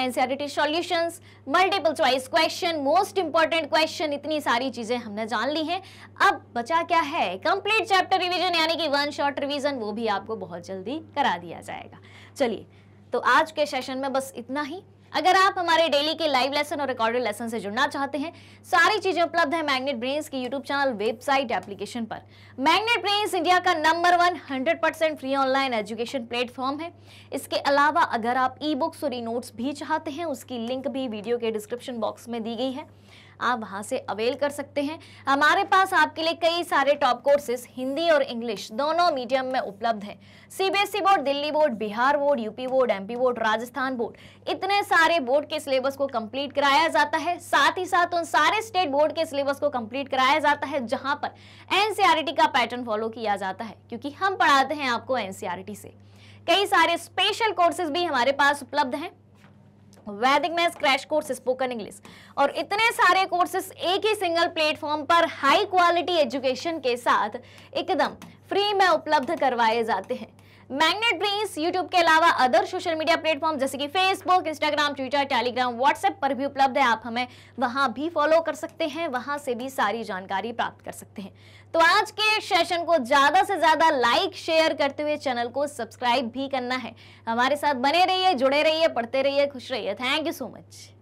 NCERT solutions multiple choice question most important question इतनी सारी चीजें हमने जान ली हैं अब बचा क्या है कंप्लीट चैप्टर रिवीजन यानी कि वन शॉर्ट रिवीजन वो भी आपको बहुत जल्दी करा दिया जाएगा चलिए तो आज के सेशन में बस इतना ही अगर आप हमारे डेली के लाइव लेसन और रिकॉर्डेड लेसन से जुड़ना चाहते हैं सारी चीजें उपलब्ध है मैग्नेट ब्रेन्स की यूट्यूब चैनल वेबसाइट एप्लीकेशन पर मैग्नेट ब्रेन्स इंडिया का number one hundred free online education platform है इसके अलावा अगर आप ई बुक्स और ई नोट्स भी चाहते हैं उसकी लिंक भी वीडियो के डिस्क्रिप्शन बॉक्स में दी गई है आप वहां से अवेल कर सकते हैं हमारे पास आपके लिए कई सारे टॉप कोर्सेज हिंदी और इंग्लिश दोनों मीडियम में उपलब्ध है CBSE board Delhi board Bihar board UP board MP board Rajasthan board इतने सारे बोर्ड के सिलेबस को कंप्लीट कराया जाता है साथ ही साथ उन सारे स्टेट बोर्ड के सिलेबस को कंप्लीट कराया जाता है जहां पर एनसीआरटी e का पैटर्न फॉलो किया जाता है क्योंकि हम पढ़ाते हैं आपको एनसीआरटी e से कई सारे स्पेशल कोर्सेज भी हमारे पास उपलब्ध हैं Vedic maths crash course spoken English और इतने सारे कोर्सेस एक ही सिंगल प्लेटफॉर्म पर हाई क्वालिटी एजुकेशन के साथ एकदम फ्री में उपलब्ध करवाए जाते हैं मैग्नेट प्रिंस यूट्यूब के अलावा अदर सोशल मीडिया प्लेटफॉर्म जैसे कि Facebook Instagram Twitter Telegram WhatsApp पर भी उपलब्ध है आप हमें वहां भी फॉलो कर सकते हैं वहां से भी सारी जानकारी प्राप्त कर सकते हैं तो आज के सेशन को ज्यादा से ज्यादा लाइक शेयर करते हुए चैनल को सब्सक्राइब भी करना है हमारे साथ बने रहिए जुड़े रहिए पढ़ते रहिए खुश रहिए थैंक यू सो मच